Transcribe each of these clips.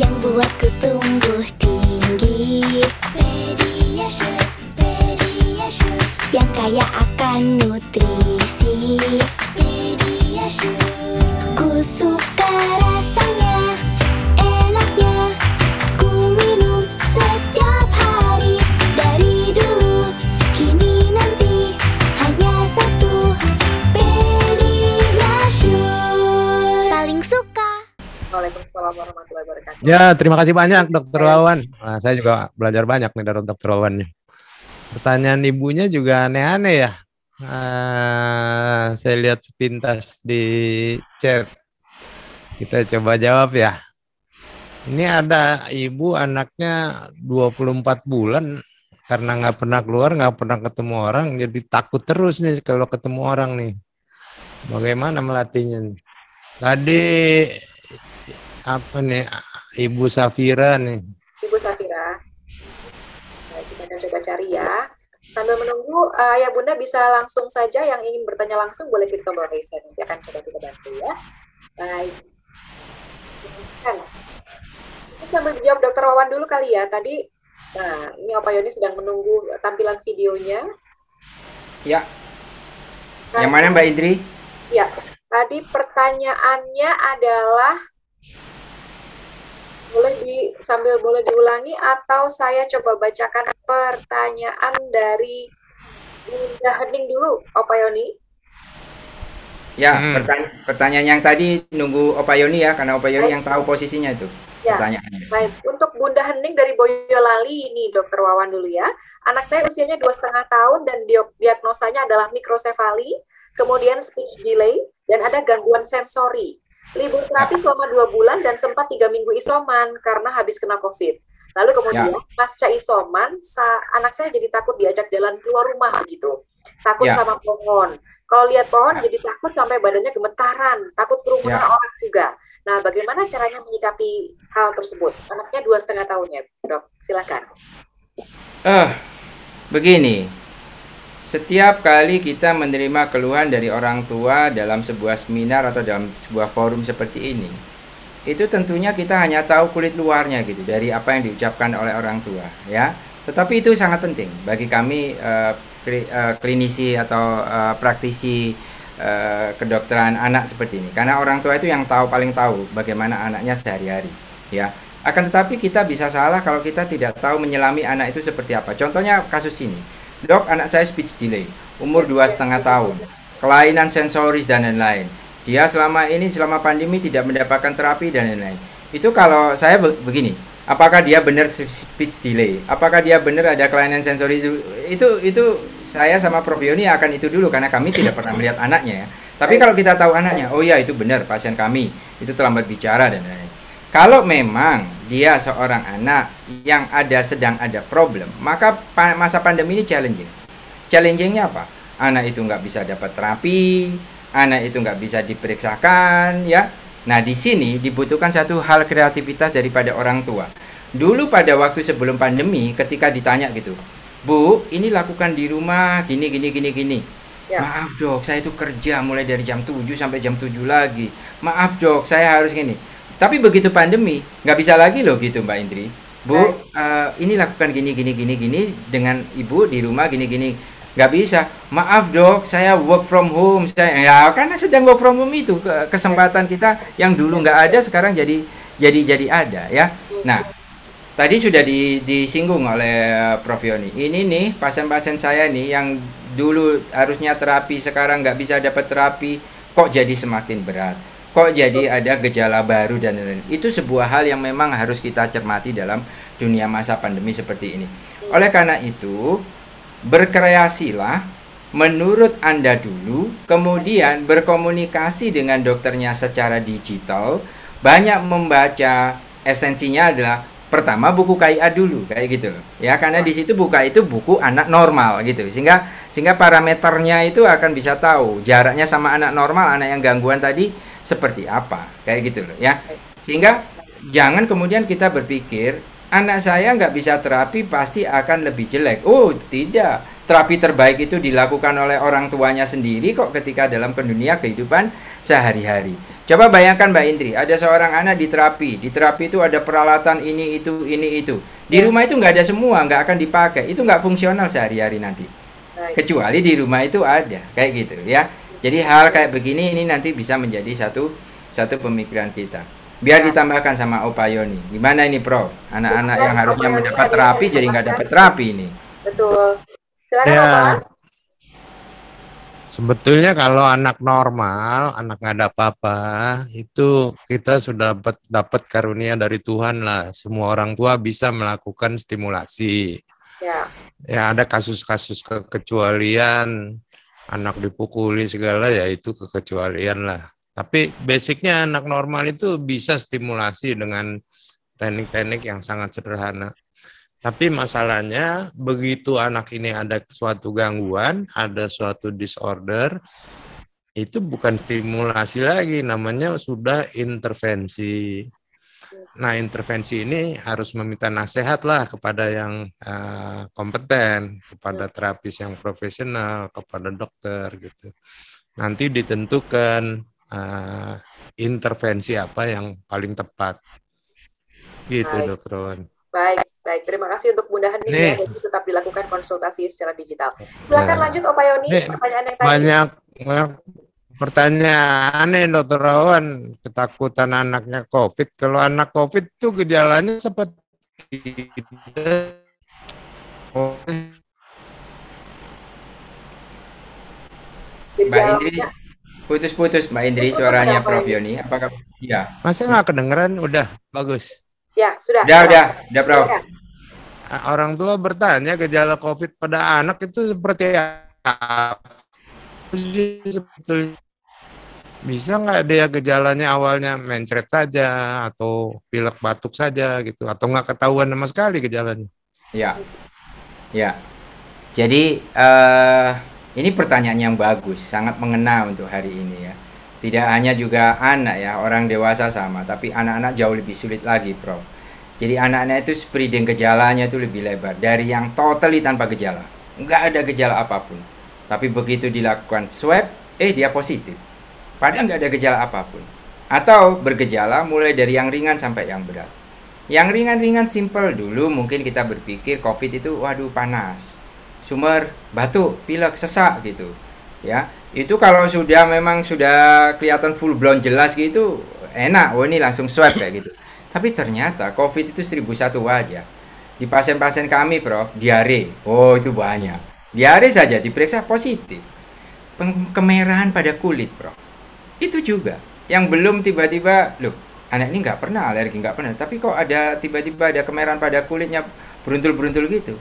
yang buatku tunggu Ya, terima kasih banyak Dokter Wawan. Nah, saya juga belajar banyak nih dari Dokter Wawan. Pertanyaan ibunya juga aneh-aneh ya. Uh, saya lihat sepintas di chat. Kita coba jawab ya. Ini ada ibu anaknya 24 bulan karena nggak pernah keluar, nggak pernah ketemu orang, jadi takut terus nih kalau ketemu orang nih. Bagaimana melatihnya? Tadi apa nih Ibu Safira nih. Ibu Safira. Baik, kita coba cari ya. Sambil menunggu, uh, ya Bunda bisa langsung saja yang ingin bertanya langsung boleh klik tombol raise hand. Nanti akan coba kita bantu ya. Baik. Kan. Sambil jawab Dokter Wawan dulu kali ya. Tadi, nah ini Opa Yoni sedang menunggu tampilan videonya. Ya. Nah, yang mana Mbak Indri? Ya. Tadi pertanyaannya adalah boleh di sambil boleh diulangi atau saya coba bacakan pertanyaan dari Bunda Hening dulu, Opa Yoni. Ya, hmm. pertanya pertanyaan yang tadi nunggu Opa Yoni ya, karena Opa Yoni Baik. yang tahu posisinya itu. Ya. Pertanyaannya. Baik, untuk Bunda Hening dari Boyolali ini, Dokter Wawan dulu ya. Anak saya usianya dua setengah tahun dan diagnosanya adalah mikrosefali, kemudian speech delay, dan ada gangguan sensori libur terapi ya. selama dua bulan dan sempat tiga minggu isoman karena habis kena COVID. Lalu kemudian ya. pasca isoman, sa- anak saya jadi takut diajak jalan keluar rumah begitu. Takut ya. sama pohon. Kalau lihat pohon ya. jadi takut sampai badannya gemetaran, takut kerumunan ya. orang juga. Nah, bagaimana caranya menyikapi hal tersebut? Anaknya dua setengah tahunnya, dok. Silakan. Eh, uh, begini setiap kali kita menerima keluhan dari orang tua dalam sebuah seminar atau dalam sebuah forum seperti ini, itu tentunya kita hanya tahu kulit luarnya gitu dari apa yang diucapkan oleh orang tua, ya. Tetapi itu sangat penting bagi kami uh, klinisi atau uh, praktisi uh, kedokteran anak seperti ini, karena orang tua itu yang tahu paling tahu bagaimana anaknya sehari-hari, ya. Akan tetapi kita bisa salah kalau kita tidak tahu menyelami anak itu seperti apa. Contohnya kasus ini Dok, anak saya speech delay, umur dua setengah tahun, kelainan sensoris dan lain-lain. Dia selama ini selama pandemi tidak mendapatkan terapi dan lain-lain. Itu kalau saya begini, apakah dia benar speech delay? Apakah dia benar ada kelainan sensoris itu? Itu itu saya sama Prof Yoni akan itu dulu karena kami tidak pernah melihat anaknya ya. Tapi kalau kita tahu anaknya, oh ya itu benar pasien kami itu terlambat bicara dan lain-lain kalau memang dia seorang anak yang ada sedang ada problem, maka pa masa pandemi ini challenging. Challengingnya apa? Anak itu nggak bisa dapat terapi, anak itu nggak bisa diperiksakan, ya. Nah di sini dibutuhkan satu hal kreativitas daripada orang tua. Dulu pada waktu sebelum pandemi, ketika ditanya gitu, Bu, ini lakukan di rumah, gini, gini, gini, gini. Ya. Maaf dok, saya itu kerja mulai dari jam 7 sampai jam 7 lagi. Maaf dok, saya harus gini tapi begitu pandemi, nggak bisa lagi loh gitu Mbak Indri. Bu, uh, ini lakukan gini gini gini gini dengan ibu di rumah gini gini. Nggak bisa. Maaf dok, saya work from home. Saya ya karena sedang work from home itu kesempatan kita yang dulu nggak ada sekarang jadi jadi jadi ada ya. Nah, tadi sudah di, disinggung oleh eh, Prof Yoni. Ini nih pasien-pasien saya nih yang dulu harusnya terapi sekarang nggak bisa dapat terapi kok jadi semakin berat kok jadi ada gejala baru dan lain-lain. Itu sebuah hal yang memang harus kita cermati dalam dunia masa pandemi seperti ini. Oleh karena itu, berkreasilah menurut Anda dulu, kemudian berkomunikasi dengan dokternya secara digital, banyak membaca esensinya adalah pertama buku KIA dulu kayak gitu loh. Ya karena di situ buka itu buku anak normal gitu. Sehingga sehingga parameternya itu akan bisa tahu jaraknya sama anak normal, anak yang gangguan tadi seperti apa kayak gitu loh ya sehingga jangan kemudian kita berpikir anak saya nggak bisa terapi pasti akan lebih jelek oh tidak terapi terbaik itu dilakukan oleh orang tuanya sendiri kok ketika dalam dunia kehidupan sehari-hari coba bayangkan mbak Indri ada seorang anak di terapi di terapi itu ada peralatan ini itu ini itu di ya. rumah itu nggak ada semua nggak akan dipakai itu nggak fungsional sehari-hari nanti kecuali di rumah itu ada kayak gitu ya jadi hal kayak begini ini nanti bisa menjadi satu satu pemikiran kita. Biar ya. ditambahkan sama Opa Yoni. Gimana ini Prof? Anak-anak yang harusnya mendapat terapi jadi nggak dapat terapi ini. Betul. Silakan ya. Sebetulnya kalau anak normal, anak nggak ada apa-apa, itu kita sudah dapat dapat karunia dari Tuhan lah. Semua orang tua bisa melakukan stimulasi. Ya. Ya ada kasus-kasus kekecualian anak dipukuli segala ya itu kekecualian lah. Tapi basicnya anak normal itu bisa stimulasi dengan teknik-teknik yang sangat sederhana. Tapi masalahnya begitu anak ini ada suatu gangguan, ada suatu disorder, itu bukan stimulasi lagi, namanya sudah intervensi. Nah, intervensi ini harus meminta nasihat lah kepada yang uh, kompeten, kepada terapis yang profesional, kepada dokter gitu. Nanti ditentukan uh, intervensi apa yang paling tepat. Gitu, baik. dokter Wan. Baik, baik. Terima kasih untuk Bunda ini ya, tetap dilakukan konsultasi secara digital. Nah. Silakan nah. lanjut, opayoni Yoni. pertanyaan yang tadi. banyak aneh dokter Rawan, ketakutan anaknya COVID. Kalau anak COVID tuh gejalanya seperti Mbak Indri, putus-putus Mbak Indri suaranya Prof Yoni. Apakah ya? Masih nggak kedengeran? Udah bagus. Ya sudah. Udah udah udah Prof. Ya. Orang tua bertanya gejala COVID pada anak itu seperti apa? Iya, sebetulnya bisa nggak dia gejalanya awalnya mencret saja atau pilek batuk saja gitu atau nggak ketahuan sama sekali gejalanya? Ya, ya. Jadi uh, ini pertanyaan yang bagus, sangat mengena untuk hari ini ya. Tidak hanya juga anak ya, orang dewasa sama, tapi anak-anak jauh lebih sulit lagi, Prof. Jadi anak-anak itu spreading gejalanya itu lebih lebar dari yang totally tanpa gejala, nggak ada gejala apapun. Tapi begitu dilakukan swab, eh dia positif padahal nggak ada gejala apapun. Atau bergejala mulai dari yang ringan sampai yang berat. Yang ringan-ringan simple dulu mungkin kita berpikir COVID itu waduh panas, sumber batuk, pilek, sesak gitu. Ya, itu kalau sudah memang sudah kelihatan full blown jelas gitu enak, oh ini langsung swab kayak gitu. Tapi ternyata COVID itu 1001 wajah. Di pasien-pasien kami, Prof, diare. Oh, itu banyak. Diare saja diperiksa positif. kemerahan pada kulit, Prof itu juga yang belum tiba-tiba loh anak ini nggak pernah alergi nggak pernah tapi kok ada tiba-tiba ada kemerahan pada kulitnya beruntul-beruntul gitu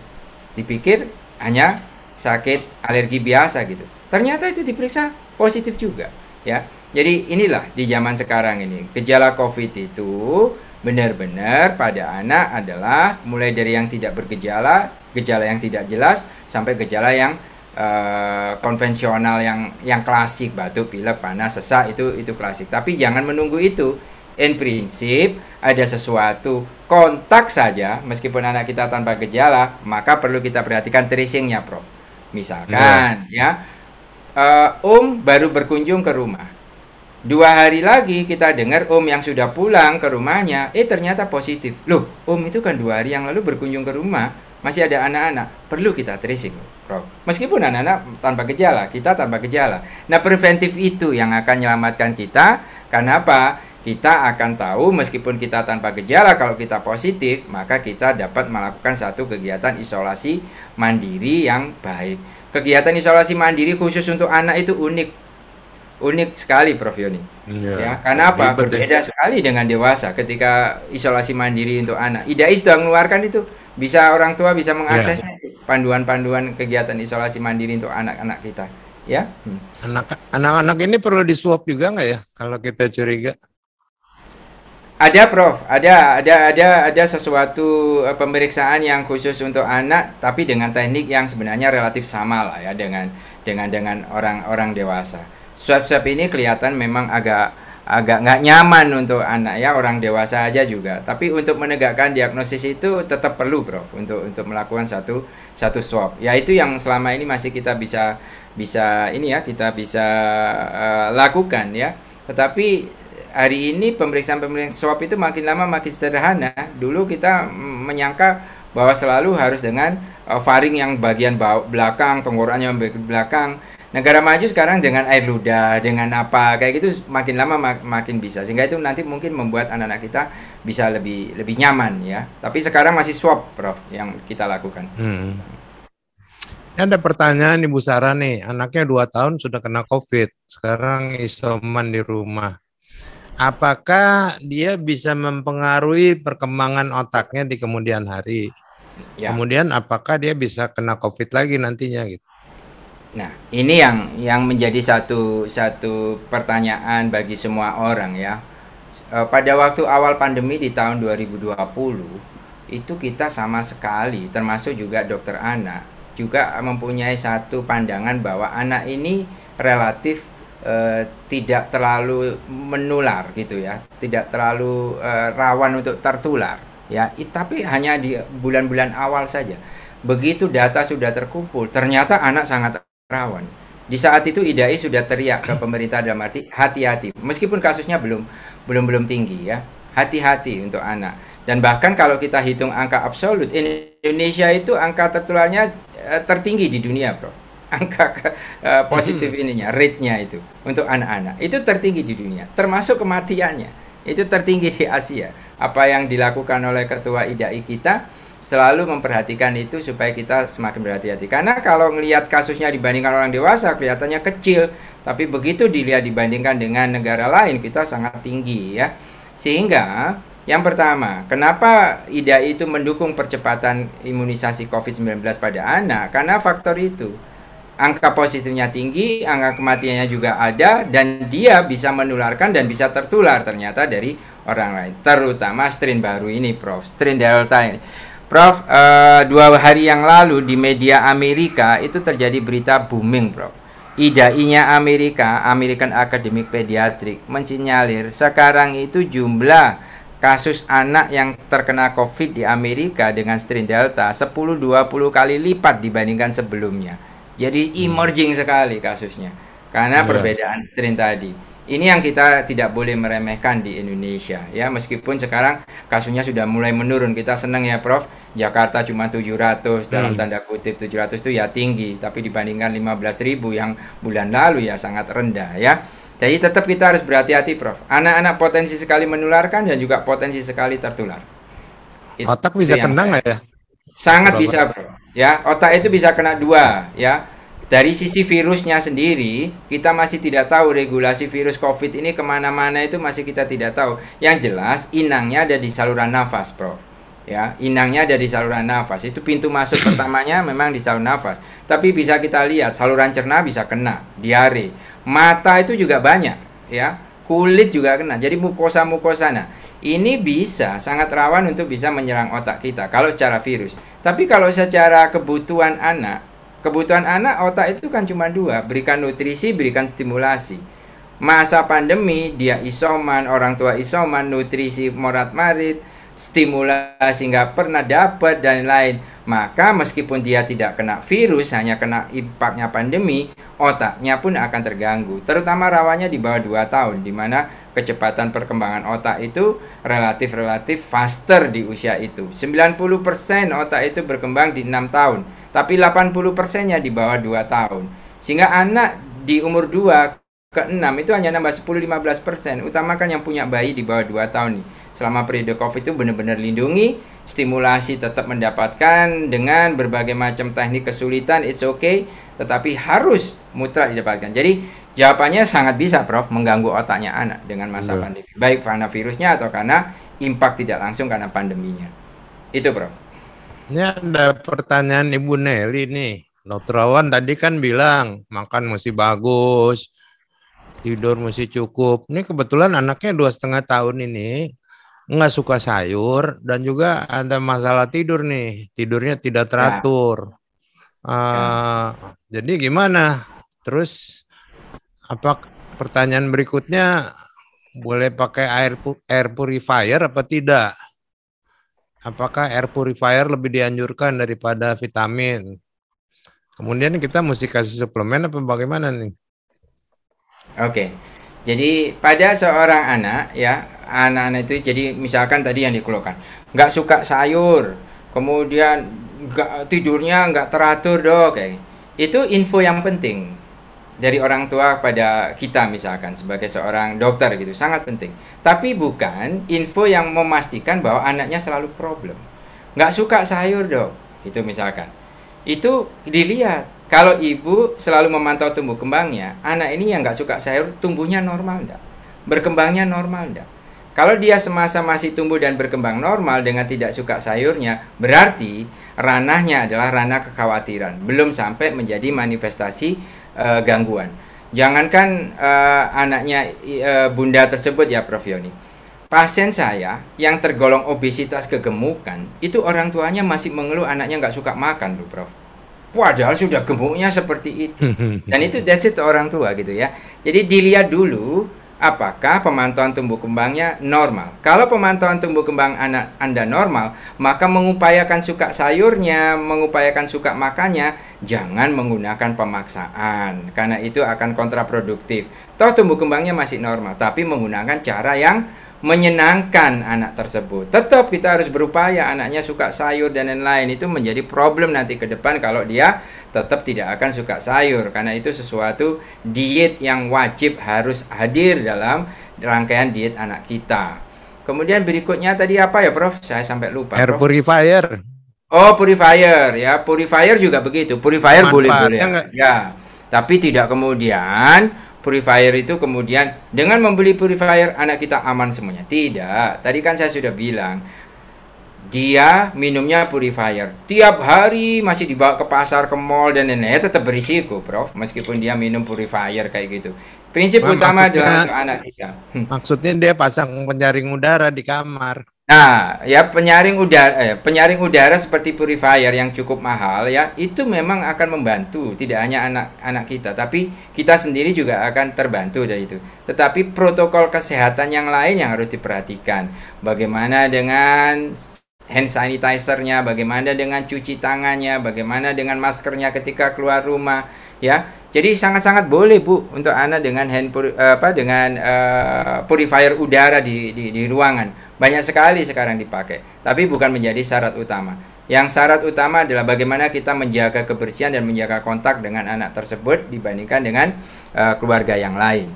dipikir hanya sakit alergi biasa gitu ternyata itu diperiksa positif juga ya jadi inilah di zaman sekarang ini gejala covid itu benar-benar pada anak adalah mulai dari yang tidak bergejala, gejala yang tidak jelas sampai gejala yang Eh, konvensional yang yang klasik batuk pilek panas sesak itu itu klasik tapi jangan menunggu itu in prinsip ada sesuatu kontak saja meskipun anak kita tanpa gejala maka perlu kita perhatikan tracingnya prof misalkan hmm. ya uh, om baru berkunjung ke rumah dua hari lagi kita dengar om yang sudah pulang ke rumahnya eh ternyata positif loh om itu kan dua hari yang lalu berkunjung ke rumah masih ada anak-anak perlu kita tracing Prof. Meskipun anak-anak tanpa gejala, kita tanpa gejala. Nah, preventif itu yang akan menyelamatkan kita. Karena apa? Kita akan tahu meskipun kita tanpa gejala kalau kita positif, maka kita dapat melakukan satu kegiatan isolasi mandiri yang baik. Kegiatan isolasi mandiri khusus untuk anak itu unik. Unik sekali Prof Yoni. Ya, ya karena apa? Ya. Berbeda sekali dengan dewasa ketika isolasi mandiri untuk anak. IDAI sudah mengeluarkan itu bisa orang tua bisa mengakses iya. panduan-panduan yeah. kegiatan isolasi mandiri untuk anak-anak kita ya hmm. anak anak ini perlu di swab juga nggak ya kalau kita curiga ada prof ada ada ada ada sesuatu eh, pemeriksaan yang khusus untuk anak tapi dengan teknik yang sebenarnya relatif sama lah ya dengan dengan dengan orang-orang dewasa swab swab ini kelihatan memang agak agak nggak nyaman untuk anak ya orang dewasa aja juga tapi untuk menegakkan diagnosis itu tetap perlu bro untuk untuk melakukan satu satu swab Ya itu yang selama ini masih kita bisa bisa ini ya kita bisa uh, lakukan ya tetapi hari ini pemeriksaan-pemeriksaan swab itu makin lama makin sederhana dulu kita menyangka bahwa selalu harus dengan uh, faring yang bagian belakang tenggorokan yang bagian belakang negara maju sekarang dengan air ludah dengan apa kayak gitu makin lama mak makin bisa sehingga itu nanti mungkin membuat anak-anak kita bisa lebih lebih nyaman ya tapi sekarang masih swab prof yang kita lakukan hmm. Ini ada pertanyaan Ibu Sarah nih, anaknya dua tahun sudah kena COVID, sekarang isoman di rumah. Apakah dia bisa mempengaruhi perkembangan otaknya di kemudian hari? Ya. Kemudian apakah dia bisa kena COVID lagi nantinya gitu? Nah, ini yang yang menjadi satu satu pertanyaan bagi semua orang ya. Eh, pada waktu awal pandemi di tahun 2020 itu kita sama sekali termasuk juga dokter anak juga mempunyai satu pandangan bahwa anak ini relatif e, tidak terlalu menular gitu ya, tidak terlalu e, rawan untuk tertular ya. tapi hanya di bulan-bulan awal saja. Begitu data sudah terkumpul, ternyata anak sangat rawan. Di saat itu IDAI sudah teriak ke pemerintah dalam arti hati-hati. Meskipun kasusnya belum belum belum tinggi ya, hati-hati untuk anak. Dan bahkan kalau kita hitung angka absolut, Indonesia itu angka tertularnya eh, tertinggi di dunia, Bro. Angka uh, positif hmm. ininya, rate-nya itu untuk anak-anak. Itu tertinggi di dunia, termasuk kematiannya. Itu tertinggi di Asia. Apa yang dilakukan oleh ketua IDAI kita selalu memperhatikan itu supaya kita semakin berhati-hati. Karena kalau melihat kasusnya dibandingkan orang dewasa kelihatannya kecil, tapi begitu dilihat dibandingkan dengan negara lain kita sangat tinggi ya. Sehingga yang pertama, kenapa IDA itu mendukung percepatan imunisasi COVID-19 pada anak? Karena faktor itu. Angka positifnya tinggi, angka kematiannya juga ada, dan dia bisa menularkan dan bisa tertular ternyata dari orang lain. Terutama strain baru ini, Prof. Strain Delta ini Prof, uh, dua hari yang lalu di media Amerika itu terjadi berita booming, Prof. IDAI-nya Amerika, American Academic Pediatric, mensinyalir sekarang itu jumlah kasus anak yang terkena COVID di Amerika dengan strain Delta 10-20 kali lipat dibandingkan sebelumnya. Jadi hmm. emerging hmm. sekali kasusnya karena yeah. perbedaan strain tadi ini yang kita tidak boleh meremehkan di Indonesia ya meskipun sekarang kasusnya sudah mulai menurun kita senang ya Prof Jakarta cuma 700 dalam hmm. tanda kutip 700 itu ya tinggi tapi dibandingkan 15.000 yang bulan lalu ya sangat rendah ya jadi tetap kita harus berhati-hati Prof anak-anak potensi sekali menularkan dan juga potensi sekali tertular otak bisa kena ya sangat bisa Prof ya otak itu bisa kena dua ya dari sisi virusnya sendiri, kita masih tidak tahu regulasi virus COVID ini kemana-mana itu masih kita tidak tahu. Yang jelas, inangnya ada di saluran nafas, Prof. Ya, inangnya ada di saluran nafas. Itu pintu masuk pertamanya memang di saluran nafas. Tapi bisa kita lihat saluran cerna bisa kena, diare. Mata itu juga banyak, ya. Kulit juga kena. Jadi mukosa-mukosa nah ini bisa sangat rawan untuk bisa menyerang otak kita kalau secara virus. Tapi kalau secara kebutuhan anak Kebutuhan anak otak itu kan cuma dua, berikan nutrisi, berikan stimulasi. Masa pandemi dia isoman, orang tua isoman, nutrisi morat marit, stimulasi nggak pernah dapat dan lain. Maka meskipun dia tidak kena virus, hanya kena impaknya pandemi, otaknya pun akan terganggu. Terutama rawannya di bawah 2 tahun, di mana kecepatan perkembangan otak itu relatif-relatif faster di usia itu. 90% otak itu berkembang di 6 tahun tapi 80%-nya di bawah 2 tahun. Sehingga anak di umur 2 ke 6 itu hanya nambah 10-15%, utamakan yang punya bayi di bawah 2 tahun nih. Selama periode Covid itu benar-benar lindungi, stimulasi tetap mendapatkan dengan berbagai macam teknik kesulitan, it's okay, tetapi harus mutra didapatkan. Jadi jawabannya sangat bisa, Prof, mengganggu otaknya anak dengan masa iya. pandemi, baik karena virusnya atau karena impact tidak langsung karena pandeminya. Itu, Prof. Ini ada pertanyaan Ibu Nelly nih. Nutrawan tadi kan bilang makan mesti bagus, tidur mesti cukup. Ini kebetulan anaknya dua setengah tahun ini nggak suka sayur dan juga ada masalah tidur nih, tidurnya tidak ya. teratur. Ya. Uh, ya. Jadi gimana? Terus apa pertanyaan berikutnya boleh pakai air air purifier apa tidak? apakah air purifier lebih dianjurkan daripada vitamin? Kemudian kita mesti kasih suplemen apa bagaimana nih? Oke. Jadi pada seorang anak ya, anak-anak itu jadi misalkan tadi yang dikeluhkan, nggak suka sayur, kemudian nggak tidurnya nggak teratur dok, kayak gitu. itu info yang penting dari orang tua pada kita misalkan sebagai seorang dokter gitu sangat penting tapi bukan info yang memastikan bahwa anaknya selalu problem nggak suka sayur dok itu misalkan itu dilihat kalau ibu selalu memantau tumbuh kembangnya anak ini yang nggak suka sayur tumbuhnya normal enggak berkembangnya normal enggak kalau dia semasa masih tumbuh dan berkembang normal dengan tidak suka sayurnya berarti ranahnya adalah ranah kekhawatiran belum sampai menjadi manifestasi uh, gangguan. Jangankan uh, anaknya uh, bunda tersebut ya Prof Yoni. Pasien saya yang tergolong obesitas kegemukan, itu orang tuanya masih mengeluh anaknya nggak suka makan loh Prof. Padahal sudah gemuknya seperti itu. Dan itu that's it orang tua gitu ya. Jadi dilihat dulu apakah pemantauan tumbuh kembangnya normal. Kalau pemantauan tumbuh kembang anak Anda normal, maka mengupayakan suka sayurnya, mengupayakan suka makannya, jangan menggunakan pemaksaan karena itu akan kontraproduktif. Toh tumbuh kembangnya masih normal, tapi menggunakan cara yang menyenangkan anak tersebut. Tetap kita harus berupaya anaknya suka sayur dan lain-lain itu menjadi problem nanti ke depan kalau dia tetap tidak akan suka sayur karena itu sesuatu diet yang wajib harus hadir dalam rangkaian diet anak kita. Kemudian berikutnya tadi apa ya Prof? Saya sampai lupa. Air Prof. purifier. Oh, purifier ya. Purifier juga begitu. Purifier boleh-boleh. Ya. Tapi tidak kemudian purifier itu kemudian dengan membeli purifier anak kita aman semuanya. Tidak. Tadi kan saya sudah bilang dia minumnya purifier. Tiap hari masih dibawa ke pasar, ke mall dan lain-lain tetap berisiko, Prof. Meskipun dia minum purifier kayak gitu. Prinsip Wah, utama adalah anak kita. Hmm. Maksudnya dia pasang penjaring udara di kamar. Nah, ya penyaring udara eh, penyaring udara seperti purifier yang cukup mahal ya, itu memang akan membantu tidak hanya anak-anak kita, tapi kita sendiri juga akan terbantu dari itu. Tetapi protokol kesehatan yang lain yang harus diperhatikan. Bagaimana dengan hand sanitizer-nya, bagaimana dengan cuci tangannya, bagaimana dengan maskernya ketika keluar rumah, ya. Jadi sangat-sangat boleh Bu untuk anak dengan hand eh, apa dengan uh, purifier udara di di, di ruangan banyak sekali sekarang dipakai, tapi bukan menjadi syarat utama. Yang syarat utama adalah bagaimana kita menjaga kebersihan dan menjaga kontak dengan anak tersebut dibandingkan dengan uh, keluarga yang lain.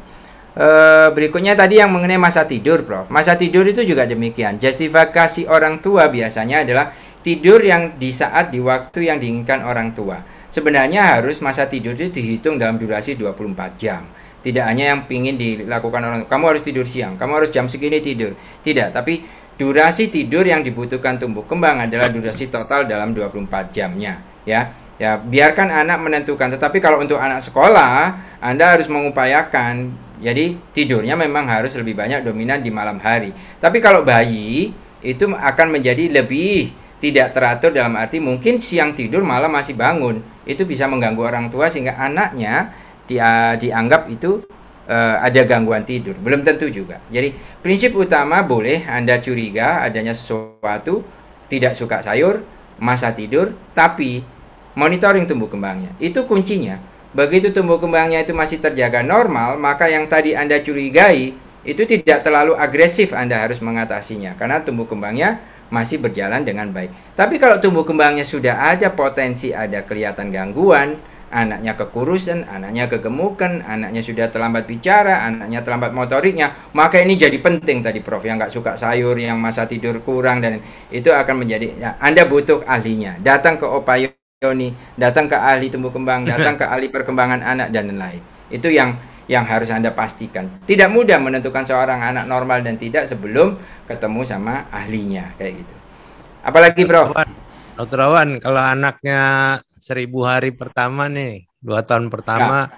Uh, berikutnya tadi yang mengenai masa tidur, Prof. Masa tidur itu juga demikian. Justifikasi orang tua biasanya adalah tidur yang di saat di waktu yang diinginkan orang tua. Sebenarnya harus masa tidur itu dihitung dalam durasi 24 jam. Tidak hanya yang pingin dilakukan orang kamu harus tidur siang, kamu harus jam segini tidur. Tidak, tapi durasi tidur yang dibutuhkan tumbuh kembang adalah durasi total dalam 24 jamnya, ya. Ya, biarkan anak menentukan. Tetapi kalau untuk anak sekolah, Anda harus mengupayakan jadi tidurnya memang harus lebih banyak dominan di malam hari. Tapi kalau bayi itu akan menjadi lebih tidak teratur dalam arti mungkin siang tidur malam masih bangun. Itu bisa mengganggu orang tua sehingga anaknya dia, dianggap itu uh, ada gangguan tidur. Belum tentu juga. Jadi prinsip utama boleh Anda curiga adanya sesuatu, tidak suka sayur, masa tidur, tapi monitoring tumbuh kembangnya. Itu kuncinya. Begitu tumbuh kembangnya itu masih terjaga normal, maka yang tadi Anda curigai itu tidak terlalu agresif Anda harus mengatasinya karena tumbuh kembangnya masih berjalan dengan baik. Tapi kalau tumbuh kembangnya sudah ada potensi ada kelihatan gangguan, anaknya kekurusan, anaknya kegemukan, anaknya sudah terlambat bicara, anaknya terlambat motoriknya, maka ini jadi penting tadi Prof yang nggak suka sayur, yang masa tidur kurang dan itu akan menjadi ya, Anda butuh ahlinya. Datang ke opayoni, datang ke ahli tumbuh kembang, datang ke ahli perkembangan anak dan lain-lain. Itu yang yang harus Anda pastikan. Tidak mudah menentukan seorang anak normal dan tidak sebelum ketemu sama ahlinya kayak gitu. Apalagi Prof? Dokter Awan, kalau anaknya seribu hari pertama nih, dua tahun pertama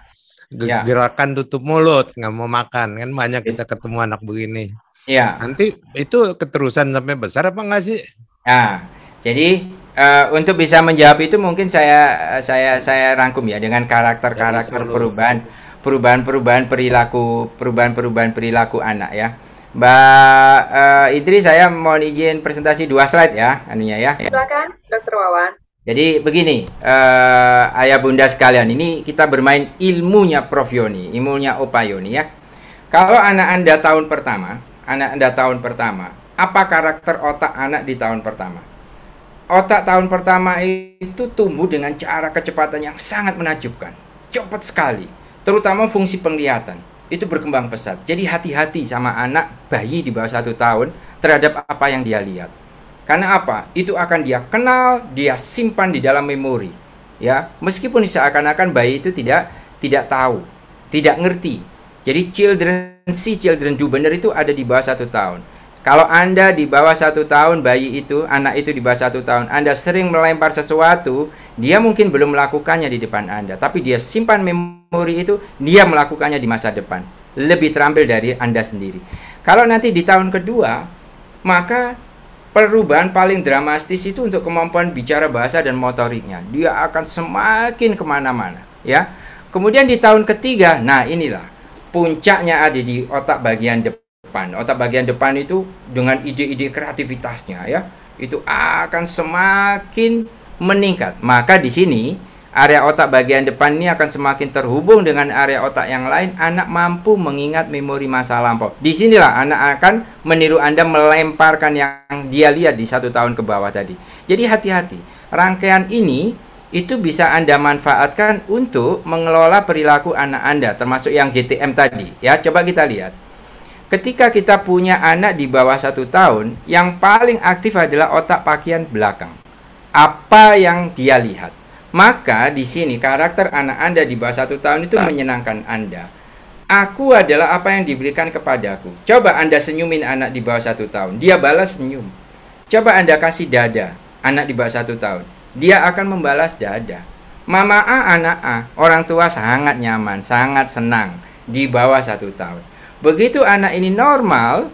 ya. ya. gerakan tutup mulut, nggak mau makan kan banyak ya. kita ketemu anak begini. Iya. Nanti itu keterusan sampai besar apa nggak sih? Nah, jadi uh, untuk bisa menjawab itu mungkin saya saya saya rangkum ya dengan karakter-karakter perubahan perubahan-perubahan perilaku perubahan-perubahan perilaku anak ya. Mbak uh, eh, Idri saya mohon izin presentasi dua slide ya anunya ya. Silakan. Dokter Wawan. Jadi begini, uh, ayah bunda sekalian, ini kita bermain ilmunya Prof Yoni, ilmunya Opa Yoni ya. Kalau anak Anda tahun pertama, anak Anda tahun pertama, apa karakter otak anak di tahun pertama? Otak tahun pertama itu tumbuh dengan cara kecepatan yang sangat menakjubkan, cepat sekali, terutama fungsi penglihatan. Itu berkembang pesat. Jadi hati-hati sama anak bayi di bawah satu tahun terhadap apa yang dia lihat karena apa? Itu akan dia kenal, dia simpan di dalam memori. Ya, meskipun seakan-akan bayi itu tidak tidak tahu, tidak ngerti. Jadi children si children do benar itu ada di bawah satu tahun. Kalau Anda di bawah satu tahun, bayi itu, anak itu di bawah satu tahun, Anda sering melempar sesuatu, dia mungkin belum melakukannya di depan Anda. Tapi dia simpan memori itu, dia melakukannya di masa depan. Lebih terampil dari Anda sendiri. Kalau nanti di tahun kedua, maka perubahan paling dramatis itu untuk kemampuan bicara bahasa dan motoriknya. Dia akan semakin kemana-mana, ya. Kemudian di tahun ketiga, nah inilah puncaknya ada di otak bagian depan. Otak bagian depan itu dengan ide-ide kreativitasnya, ya, itu akan semakin meningkat. Maka di sini Area otak bagian depan ini akan semakin terhubung dengan area otak yang lain. Anak mampu mengingat memori masa lampau. Di sinilah anak akan meniru Anda melemparkan yang dia lihat di satu tahun ke bawah tadi. Jadi hati-hati. Rangkaian ini itu bisa Anda manfaatkan untuk mengelola perilaku anak Anda, termasuk yang GTM tadi. Ya, coba kita lihat. Ketika kita punya anak di bawah satu tahun, yang paling aktif adalah otak pakaian belakang. Apa yang dia lihat? Maka di sini karakter anak Anda di bawah satu tahun itu menyenangkan Anda. Aku adalah apa yang diberikan kepadaku. Coba Anda senyumin anak di bawah satu tahun. Dia balas senyum. Coba Anda kasih dada. Anak di bawah satu tahun. Dia akan membalas dada. Mama A, anak A. Orang tua sangat nyaman, sangat senang. Di bawah satu tahun. Begitu anak ini normal,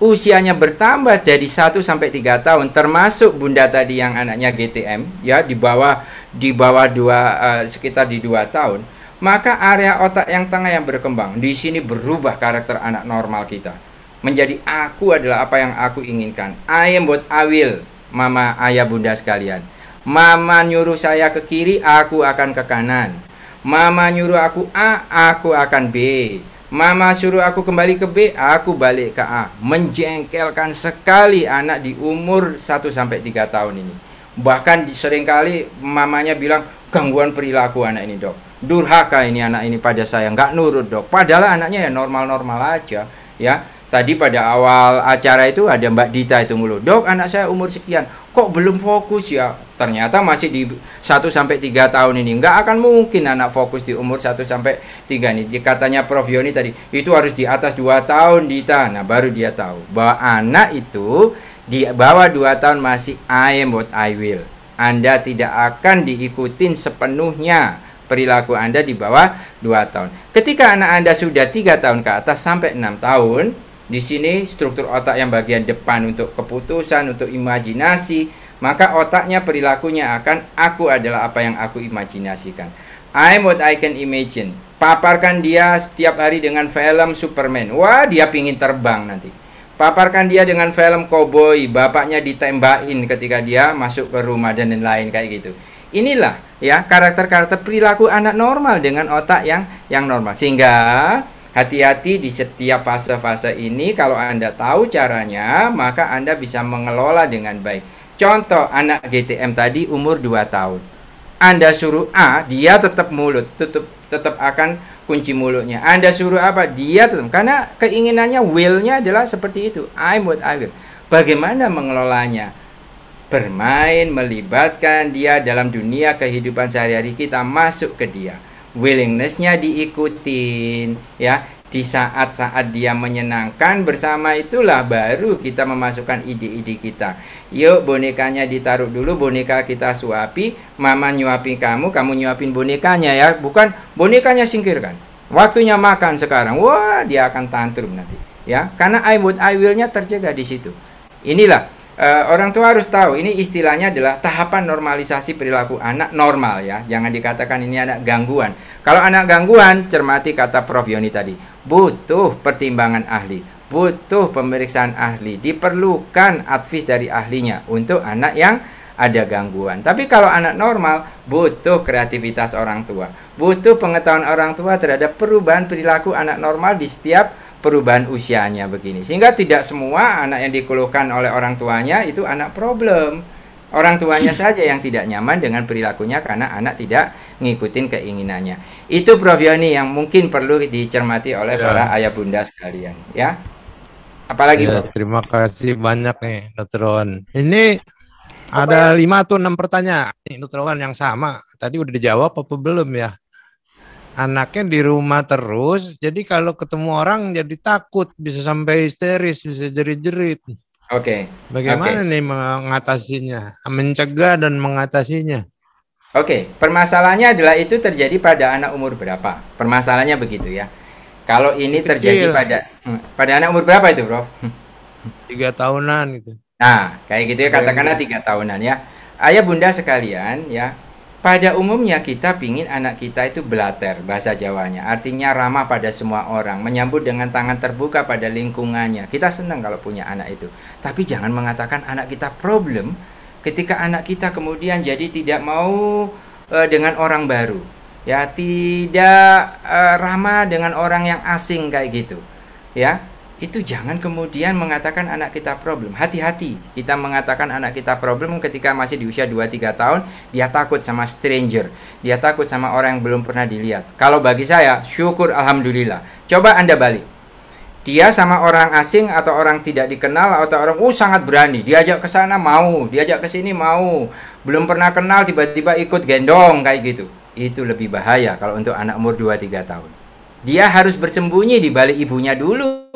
usianya bertambah dari 1 sampai 3 tahun termasuk Bunda tadi yang anaknya GTM ya di bawah di bawah dua uh, sekitar di 2 tahun maka area otak yang tengah yang berkembang di sini berubah karakter anak normal kita menjadi aku adalah apa yang aku inginkan I am what I will mama ayah bunda sekalian mama nyuruh saya ke kiri aku akan ke kanan mama nyuruh aku A aku akan B Mama suruh aku kembali ke B, aku balik ke A. Menjengkelkan sekali anak di umur 1 sampai 3 tahun ini. Bahkan seringkali mamanya bilang gangguan perilaku anak ini, Dok. Durhaka ini anak ini pada saya, nggak nurut, Dok. Padahal anaknya ya normal-normal aja, ya Tadi pada awal acara itu ada Mbak Dita itu mulu. Dok, anak saya umur sekian, kok belum fokus ya? Ternyata masih di 1 sampai tiga tahun ini. Nggak akan mungkin anak fokus di umur 1 sampai tiga nih. Katanya Prof Yoni tadi, itu harus di atas dua tahun Dita. Nah, baru dia tahu bahwa anak itu di bawah dua tahun masih I am what I will. Anda tidak akan diikutin sepenuhnya perilaku Anda di bawah dua tahun. Ketika anak Anda sudah tiga tahun ke atas sampai enam tahun, di sini struktur otak yang bagian depan untuk keputusan, untuk imajinasi, maka otaknya perilakunya akan aku adalah apa yang aku imajinasikan. I'm what I can imagine. Paparkan dia setiap hari dengan film Superman. Wah, dia pingin terbang nanti. Paparkan dia dengan film cowboy, bapaknya ditembakin ketika dia masuk ke rumah dan lain-lain kayak gitu. Inilah ya karakter-karakter perilaku anak normal dengan otak yang yang normal. Sehingga Hati-hati di setiap fase-fase ini kalau Anda tahu caranya maka Anda bisa mengelola dengan baik. Contoh anak GTM tadi umur 2 tahun. Anda suruh A, dia tetap mulut, tutup tetap akan kunci mulutnya. Anda suruh apa? Dia tetap karena keinginannya will-nya adalah seperti itu. I what I will. Bagaimana mengelolanya? Bermain melibatkan dia dalam dunia kehidupan sehari-hari kita masuk ke dia willingnessnya diikutin ya di saat-saat dia menyenangkan bersama itulah baru kita memasukkan ide-ide kita. Yuk bonekanya ditaruh dulu, boneka kita suapi, mama nyuapin kamu, kamu nyuapin bonekanya ya. Bukan bonekanya singkirkan. Waktunya makan sekarang. Wah, dia akan tantrum nanti. Ya, karena I would I will-nya terjaga di situ. Inilah Uh, orang tua harus tahu ini istilahnya adalah tahapan normalisasi perilaku anak normal ya. Jangan dikatakan ini anak gangguan. Kalau anak gangguan, cermati kata Prof Yoni tadi. Butuh pertimbangan ahli, butuh pemeriksaan ahli, diperlukan advis dari ahlinya untuk anak yang ada gangguan. Tapi kalau anak normal butuh kreativitas orang tua, butuh pengetahuan orang tua terhadap perubahan perilaku anak normal di setiap perubahan usianya begini. Sehingga tidak semua anak yang dikeluhkan oleh orang tuanya itu anak problem. Orang tuanya saja yang tidak nyaman dengan perilakunya karena anak tidak ngikutin keinginannya. Itu Prof Yoni yang mungkin perlu dicermati oleh ya. para ayah bunda sekalian, ya. Apalagi ya, terima kasih banyak nih Nutron. Ini ada ya? lima atau enam pertanyaan Nutron yang sama. Tadi udah dijawab apa belum ya? anaknya di rumah terus jadi kalau ketemu orang jadi takut bisa sampai histeris bisa jerit-jerit oke okay. bagaimana okay. nih mengatasinya mencegah dan mengatasinya oke okay. permasalahannya adalah itu terjadi pada anak umur berapa permasalahannya begitu ya kalau ini Kecil. terjadi pada hmm, pada anak umur berapa itu bro tiga tahunan gitu nah kayak gitu ya katakanlah tiga tahunan ya ayah bunda sekalian ya pada umumnya kita pingin anak kita itu belater bahasa Jawanya, artinya ramah pada semua orang, menyambut dengan tangan terbuka pada lingkungannya. Kita senang kalau punya anak itu. Tapi jangan mengatakan anak kita problem ketika anak kita kemudian jadi tidak mau e, dengan orang baru. Ya, tidak e, ramah dengan orang yang asing kayak gitu. Ya, itu jangan kemudian mengatakan anak kita problem. Hati-hati, kita mengatakan anak kita problem ketika masih di usia 2-3 tahun, dia takut sama stranger, dia takut sama orang yang belum pernah dilihat. Kalau bagi saya, syukur alhamdulillah. Coba Anda balik. Dia sama orang asing atau orang tidak dikenal atau orang uh sangat berani. Diajak ke sana mau, diajak ke sini mau. Belum pernah kenal tiba-tiba ikut gendong kayak gitu. Itu lebih bahaya kalau untuk anak umur 2-3 tahun. Dia harus bersembunyi di balik ibunya dulu.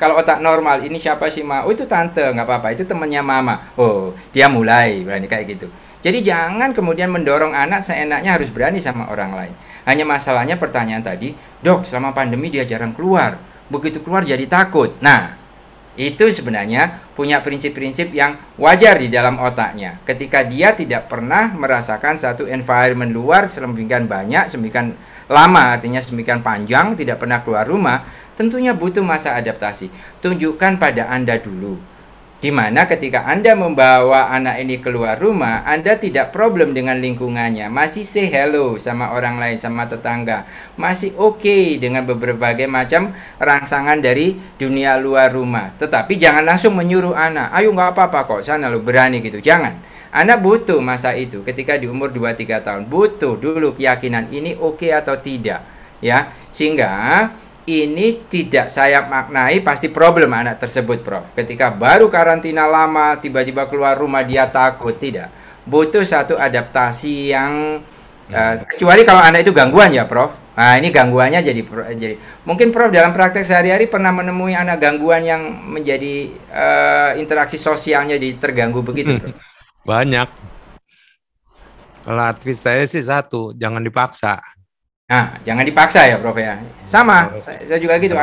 Kalau otak normal, ini siapa sih ma? Oh itu tante, nggak apa-apa. Itu temannya mama. Oh dia mulai berani kayak gitu. Jadi jangan kemudian mendorong anak seenaknya harus berani sama orang lain. Hanya masalahnya pertanyaan tadi, dok selama pandemi dia jarang keluar. Begitu keluar jadi takut. Nah, itu sebenarnya punya prinsip-prinsip yang wajar di dalam otaknya. Ketika dia tidak pernah merasakan satu environment luar sedemikian banyak, sedemikian lama artinya sedemikian panjang tidak pernah keluar rumah, tentunya butuh masa adaptasi. Tunjukkan pada Anda dulu dimana ketika Anda membawa anak ini keluar rumah, Anda tidak problem dengan lingkungannya, masih say hello sama orang lain, sama tetangga, masih oke okay dengan berbagai macam rangsangan dari dunia luar rumah. Tetapi jangan langsung menyuruh anak, ayo nggak apa-apa kok, sana lo berani gitu, jangan. Anak butuh masa itu ketika di umur 2-3 tahun. Butuh dulu keyakinan ini oke okay atau tidak. ya Sehingga ini tidak saya maknai pasti problem anak tersebut Prof. Ketika baru karantina lama tiba-tiba keluar rumah dia takut. Tidak. Butuh satu adaptasi yang... Uh, kecuali kalau anak itu gangguan ya Prof. Nah, ini gangguannya jadi jadi mungkin Prof dalam praktek sehari-hari pernah menemui anak gangguan yang menjadi uh, interaksi sosialnya di terganggu begitu. Hmm. Prof. Banyak. Latih saya sih satu, jangan dipaksa. Nah, jangan dipaksa ya, Prof ya. Sama, saya, juga gitu.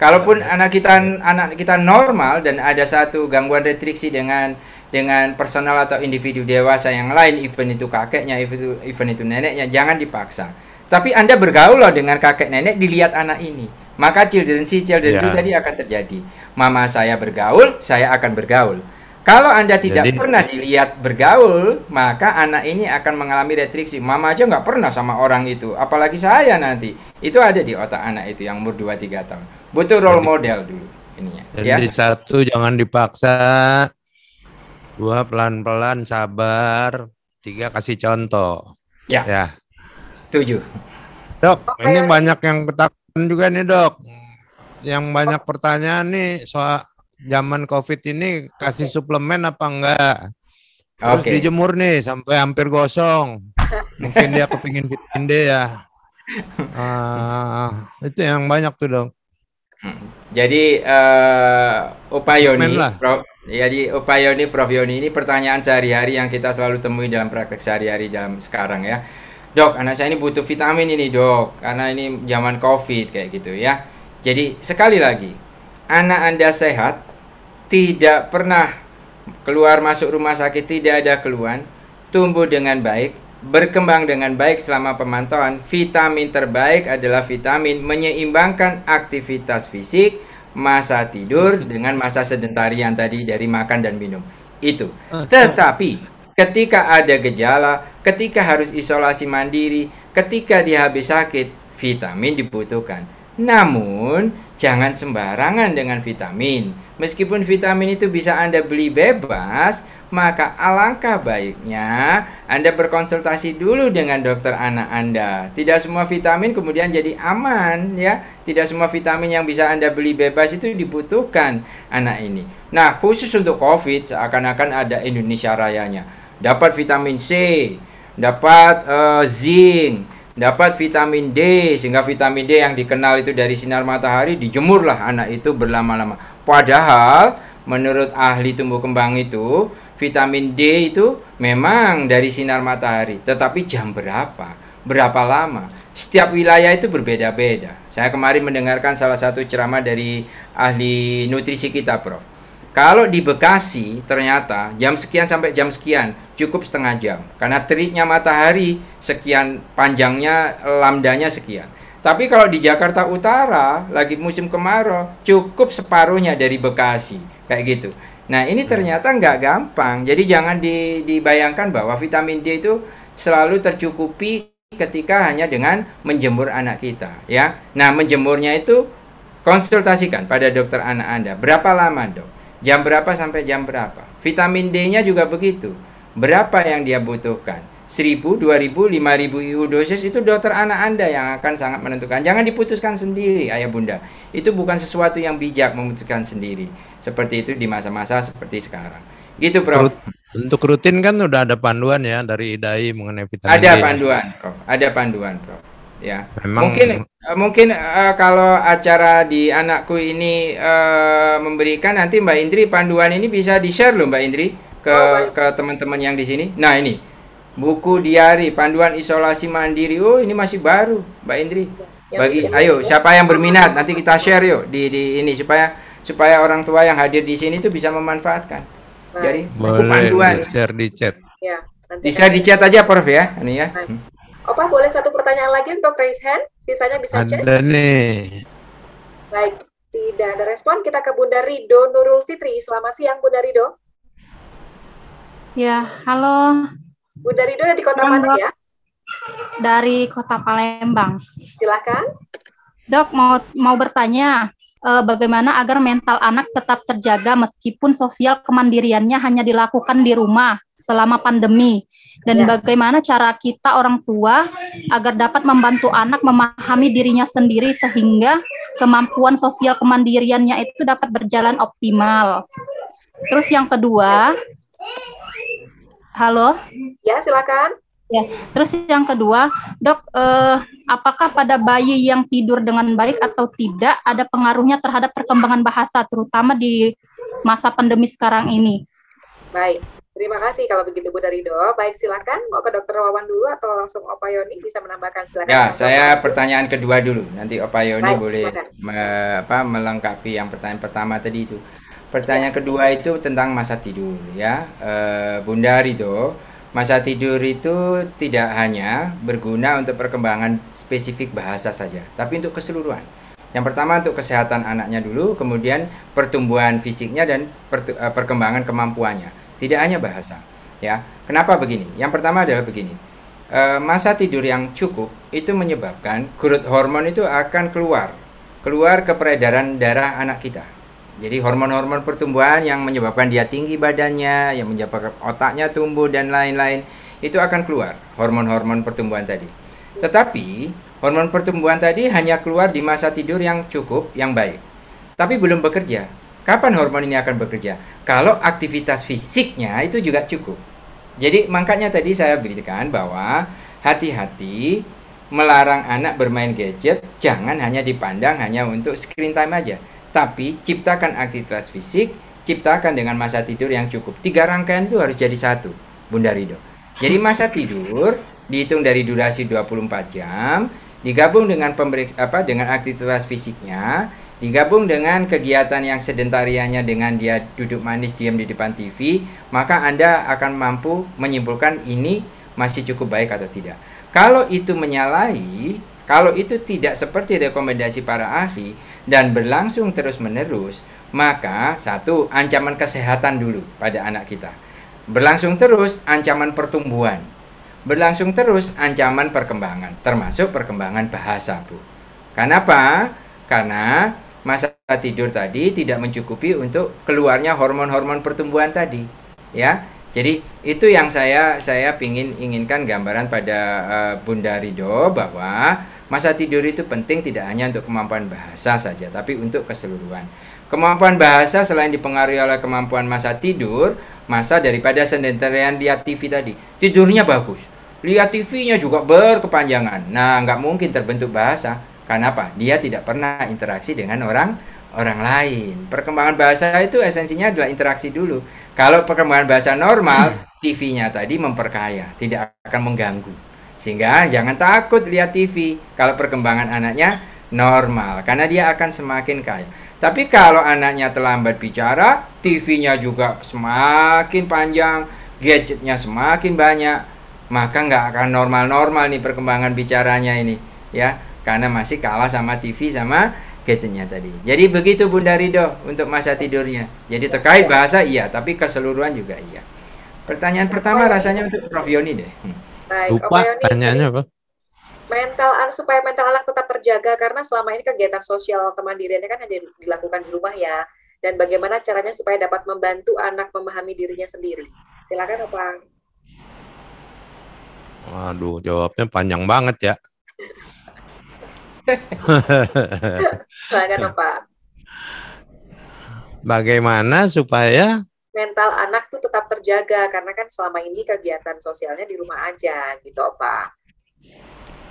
kalaupun anak kita anak kita normal dan ada satu gangguan retriksi dengan dengan personal atau individu dewasa yang lain, event itu kakeknya, event itu event itu neneknya, jangan dipaksa. Tapi Anda bergaul loh dengan kakek nenek dilihat anak ini. Maka children si children yeah. itu tadi akan terjadi. Mama saya bergaul, saya akan bergaul kalau Anda tidak Jadi, pernah dilihat bergaul, maka anak ini akan mengalami retriksi. Mama aja nggak pernah sama orang itu, apalagi saya nanti. Itu ada di otak anak itu yang umur 2-3 tahun. Butuh role model dulu. ini ya. jadi ya. satu, jangan dipaksa. Dua, pelan-pelan, sabar. Tiga, kasih contoh. Ya, ya. setuju. Dok, ini banyak yang ketakutan juga nih dok. Yang banyak pertanyaan nih soal zaman covid ini kasih suplemen apa enggak terus okay. dijemur nih sampai hampir gosong mungkin dia kepingin vitamin D ya uh, itu yang banyak tuh dong jadi uh, upayoni ya jadi upayoni Prof Yoni ini pertanyaan sehari-hari yang kita selalu temui dalam praktek sehari-hari dalam sekarang ya dok anak saya ini butuh vitamin ini dok karena ini zaman covid kayak gitu ya jadi sekali lagi anak anda sehat tidak pernah keluar masuk rumah sakit, tidak ada keluhan, tumbuh dengan baik, berkembang dengan baik selama pemantauan. Vitamin terbaik adalah vitamin menyeimbangkan aktivitas fisik, masa tidur dengan masa sedentarian tadi dari makan dan minum. Itu. Tetapi ketika ada gejala, ketika harus isolasi mandiri, ketika dihabis sakit, vitamin dibutuhkan. Namun, jangan sembarangan dengan vitamin Meskipun vitamin itu bisa Anda beli bebas, maka alangkah baiknya Anda berkonsultasi dulu dengan dokter anak Anda. Tidak semua vitamin kemudian jadi aman ya. Tidak semua vitamin yang bisa Anda beli bebas itu dibutuhkan anak ini. Nah, khusus untuk COVID seakan-akan ada Indonesia rayanya. Dapat vitamin C, dapat uh, zinc, dapat vitamin D sehingga vitamin D yang dikenal itu dari sinar matahari dijemurlah anak itu berlama-lama Padahal menurut ahli tumbuh kembang itu vitamin D itu memang dari sinar matahari, tetapi jam berapa? Berapa lama? Setiap wilayah itu berbeda-beda. Saya kemarin mendengarkan salah satu ceramah dari ahli nutrisi kita, Prof. Kalau di Bekasi ternyata jam sekian sampai jam sekian cukup setengah jam karena teriknya matahari sekian panjangnya lambdanya sekian. Tapi kalau di Jakarta Utara lagi musim kemarau cukup separuhnya dari Bekasi kayak gitu. Nah ini hmm. ternyata nggak gampang. Jadi jangan di, dibayangkan bahwa vitamin D itu selalu tercukupi ketika hanya dengan menjemur anak kita ya. Nah menjemurnya itu konsultasikan pada dokter anak Anda. Berapa lama dok? Jam berapa sampai jam berapa? Vitamin D-nya juga begitu. Berapa yang dia butuhkan? 1000, 2000, 5000 IU dosis itu dokter anak Anda yang akan sangat menentukan. Jangan diputuskan sendiri, Ayah Bunda. Itu bukan sesuatu yang bijak memutuskan sendiri. Seperti itu di masa-masa seperti sekarang. Gitu, Prof. Untuk rutin kan sudah ada panduan ya dari IDAI mengenai vitamin Ada D. panduan, Prof. Ada panduan, Prof. Ya. Memang... Mungkin eh, mungkin uh, kalau acara di anakku ini uh, memberikan nanti Mbak Indri panduan ini bisa di-share loh Mbak Indri ke oh, ke teman-teman yang di sini. Nah, ini buku diari panduan isolasi mandiri. Oh, ini masih baru, Mbak Indri. Iya. Yang Bagi ayo ya. siapa yang berminat nanti kita share yuk di di ini supaya supaya orang tua yang hadir di sini itu bisa memanfaatkan. Baik. Nah. Jadi buku boleh, panduan di share di chat. Ya, nanti bisa di chat aja Prof ya, ini ya. Hmm. Opa boleh satu pertanyaan lagi untuk raise hand, sisanya bisa chat. Ada nih. Baik, tidak ada respon. Kita ke Bunda Rido Nurul Fitri. Selamat siang Bunda Rido. Ya, halo. Bunda Rido dari kota Palembang. mana ya? Dari kota Palembang. Silakan. Dok mau mau bertanya eh, bagaimana agar mental anak tetap terjaga meskipun sosial kemandiriannya hanya dilakukan di rumah selama pandemi dan ya. bagaimana cara kita orang tua agar dapat membantu anak memahami dirinya sendiri sehingga kemampuan sosial kemandiriannya itu dapat berjalan optimal. Terus yang kedua, Halo. Ya, silakan. Ya. Terus yang kedua, dok, eh, apakah pada bayi yang tidur dengan baik atau tidak ada pengaruhnya terhadap perkembangan bahasa, terutama di masa pandemi sekarang ini? Baik, terima kasih kalau begitu Bu Darido. Baik, silakan mau ke Dokter Wawan dulu atau langsung Opa Yoni bisa menambahkan silakan. Ya, saya pertanyaan kedua dulu. Nanti Opa Yoni Baik, boleh me apa, melengkapi yang pertanyaan pertama tadi itu. Pertanyaan kedua itu tentang masa tidur ya. E, Bunda Rido, masa tidur itu tidak hanya berguna untuk perkembangan spesifik bahasa saja, tapi untuk keseluruhan. Yang pertama untuk kesehatan anaknya dulu, kemudian pertumbuhan fisiknya dan per, eh, perkembangan kemampuannya. Tidak hanya bahasa, ya. Kenapa begini? Yang pertama adalah begini. E, masa tidur yang cukup itu menyebabkan growth hormon itu akan keluar, keluar ke peredaran darah anak kita jadi hormon-hormon pertumbuhan yang menyebabkan dia tinggi badannya, yang menyebabkan otaknya tumbuh dan lain-lain, itu akan keluar hormon-hormon pertumbuhan tadi. Tetapi hormon pertumbuhan tadi hanya keluar di masa tidur yang cukup, yang baik. Tapi belum bekerja. Kapan hormon ini akan bekerja? Kalau aktivitas fisiknya itu juga cukup. Jadi makanya tadi saya beritakan bahwa hati-hati melarang anak bermain gadget jangan hanya dipandang hanya untuk screen time aja tapi ciptakan aktivitas fisik, ciptakan dengan masa tidur yang cukup. Tiga rangkaian itu harus jadi satu, Bunda Rido. Jadi masa tidur dihitung dari durasi 24 jam, digabung dengan pemeriksa apa dengan aktivitas fisiknya, digabung dengan kegiatan yang sedentariannya dengan dia duduk manis diam di depan TV, maka Anda akan mampu menyimpulkan ini masih cukup baik atau tidak. Kalau itu menyalahi, kalau itu tidak seperti rekomendasi para ahli, dan berlangsung terus-menerus, maka satu ancaman kesehatan dulu pada anak kita. Berlangsung terus ancaman pertumbuhan. Berlangsung terus ancaman perkembangan, termasuk perkembangan bahasa, Bu. Kenapa? Karena masa tidur tadi tidak mencukupi untuk keluarnya hormon-hormon pertumbuhan tadi, ya. Jadi itu yang saya saya ingin inginkan gambaran pada uh, Bunda Rido bahwa Masa tidur itu penting tidak hanya untuk kemampuan bahasa saja, tapi untuk keseluruhan. Kemampuan bahasa selain dipengaruhi oleh kemampuan masa tidur, masa daripada sedentarian lihat TV tadi. Tidurnya bagus, lihat TV-nya juga berkepanjangan. Nah, nggak mungkin terbentuk bahasa. Karena apa? Dia tidak pernah interaksi dengan orang orang lain. Perkembangan bahasa itu esensinya adalah interaksi dulu. Kalau perkembangan bahasa normal, hmm. TV-nya tadi memperkaya, tidak akan mengganggu. Sehingga jangan takut lihat TV kalau perkembangan anaknya normal karena dia akan semakin kaya. Tapi kalau anaknya terlambat bicara, TV-nya juga semakin panjang, gadgetnya semakin banyak, maka nggak akan normal-normal nih perkembangan bicaranya ini, ya, karena masih kalah sama TV sama gadgetnya tadi. Jadi begitu Bunda Rido untuk masa tidurnya. Jadi terkait bahasa iya, tapi keseluruhan juga iya. Pertanyaan pertama rasanya untuk Prof Yoni deh. Hmm. Baik. Lupa Yoni, tanyaannya apa? Mental supaya mental anak tetap terjaga karena selama ini kegiatan sosial kemandiriannya kan hanya dilakukan di rumah ya. Dan bagaimana caranya supaya dapat membantu anak memahami dirinya sendiri? Silakan, apa? Waduh, jawabnya panjang banget ya. Silakan, apa? Bagaimana supaya mental anak tuh tetap terjaga karena kan selama ini kegiatan sosialnya di rumah aja gitu apa?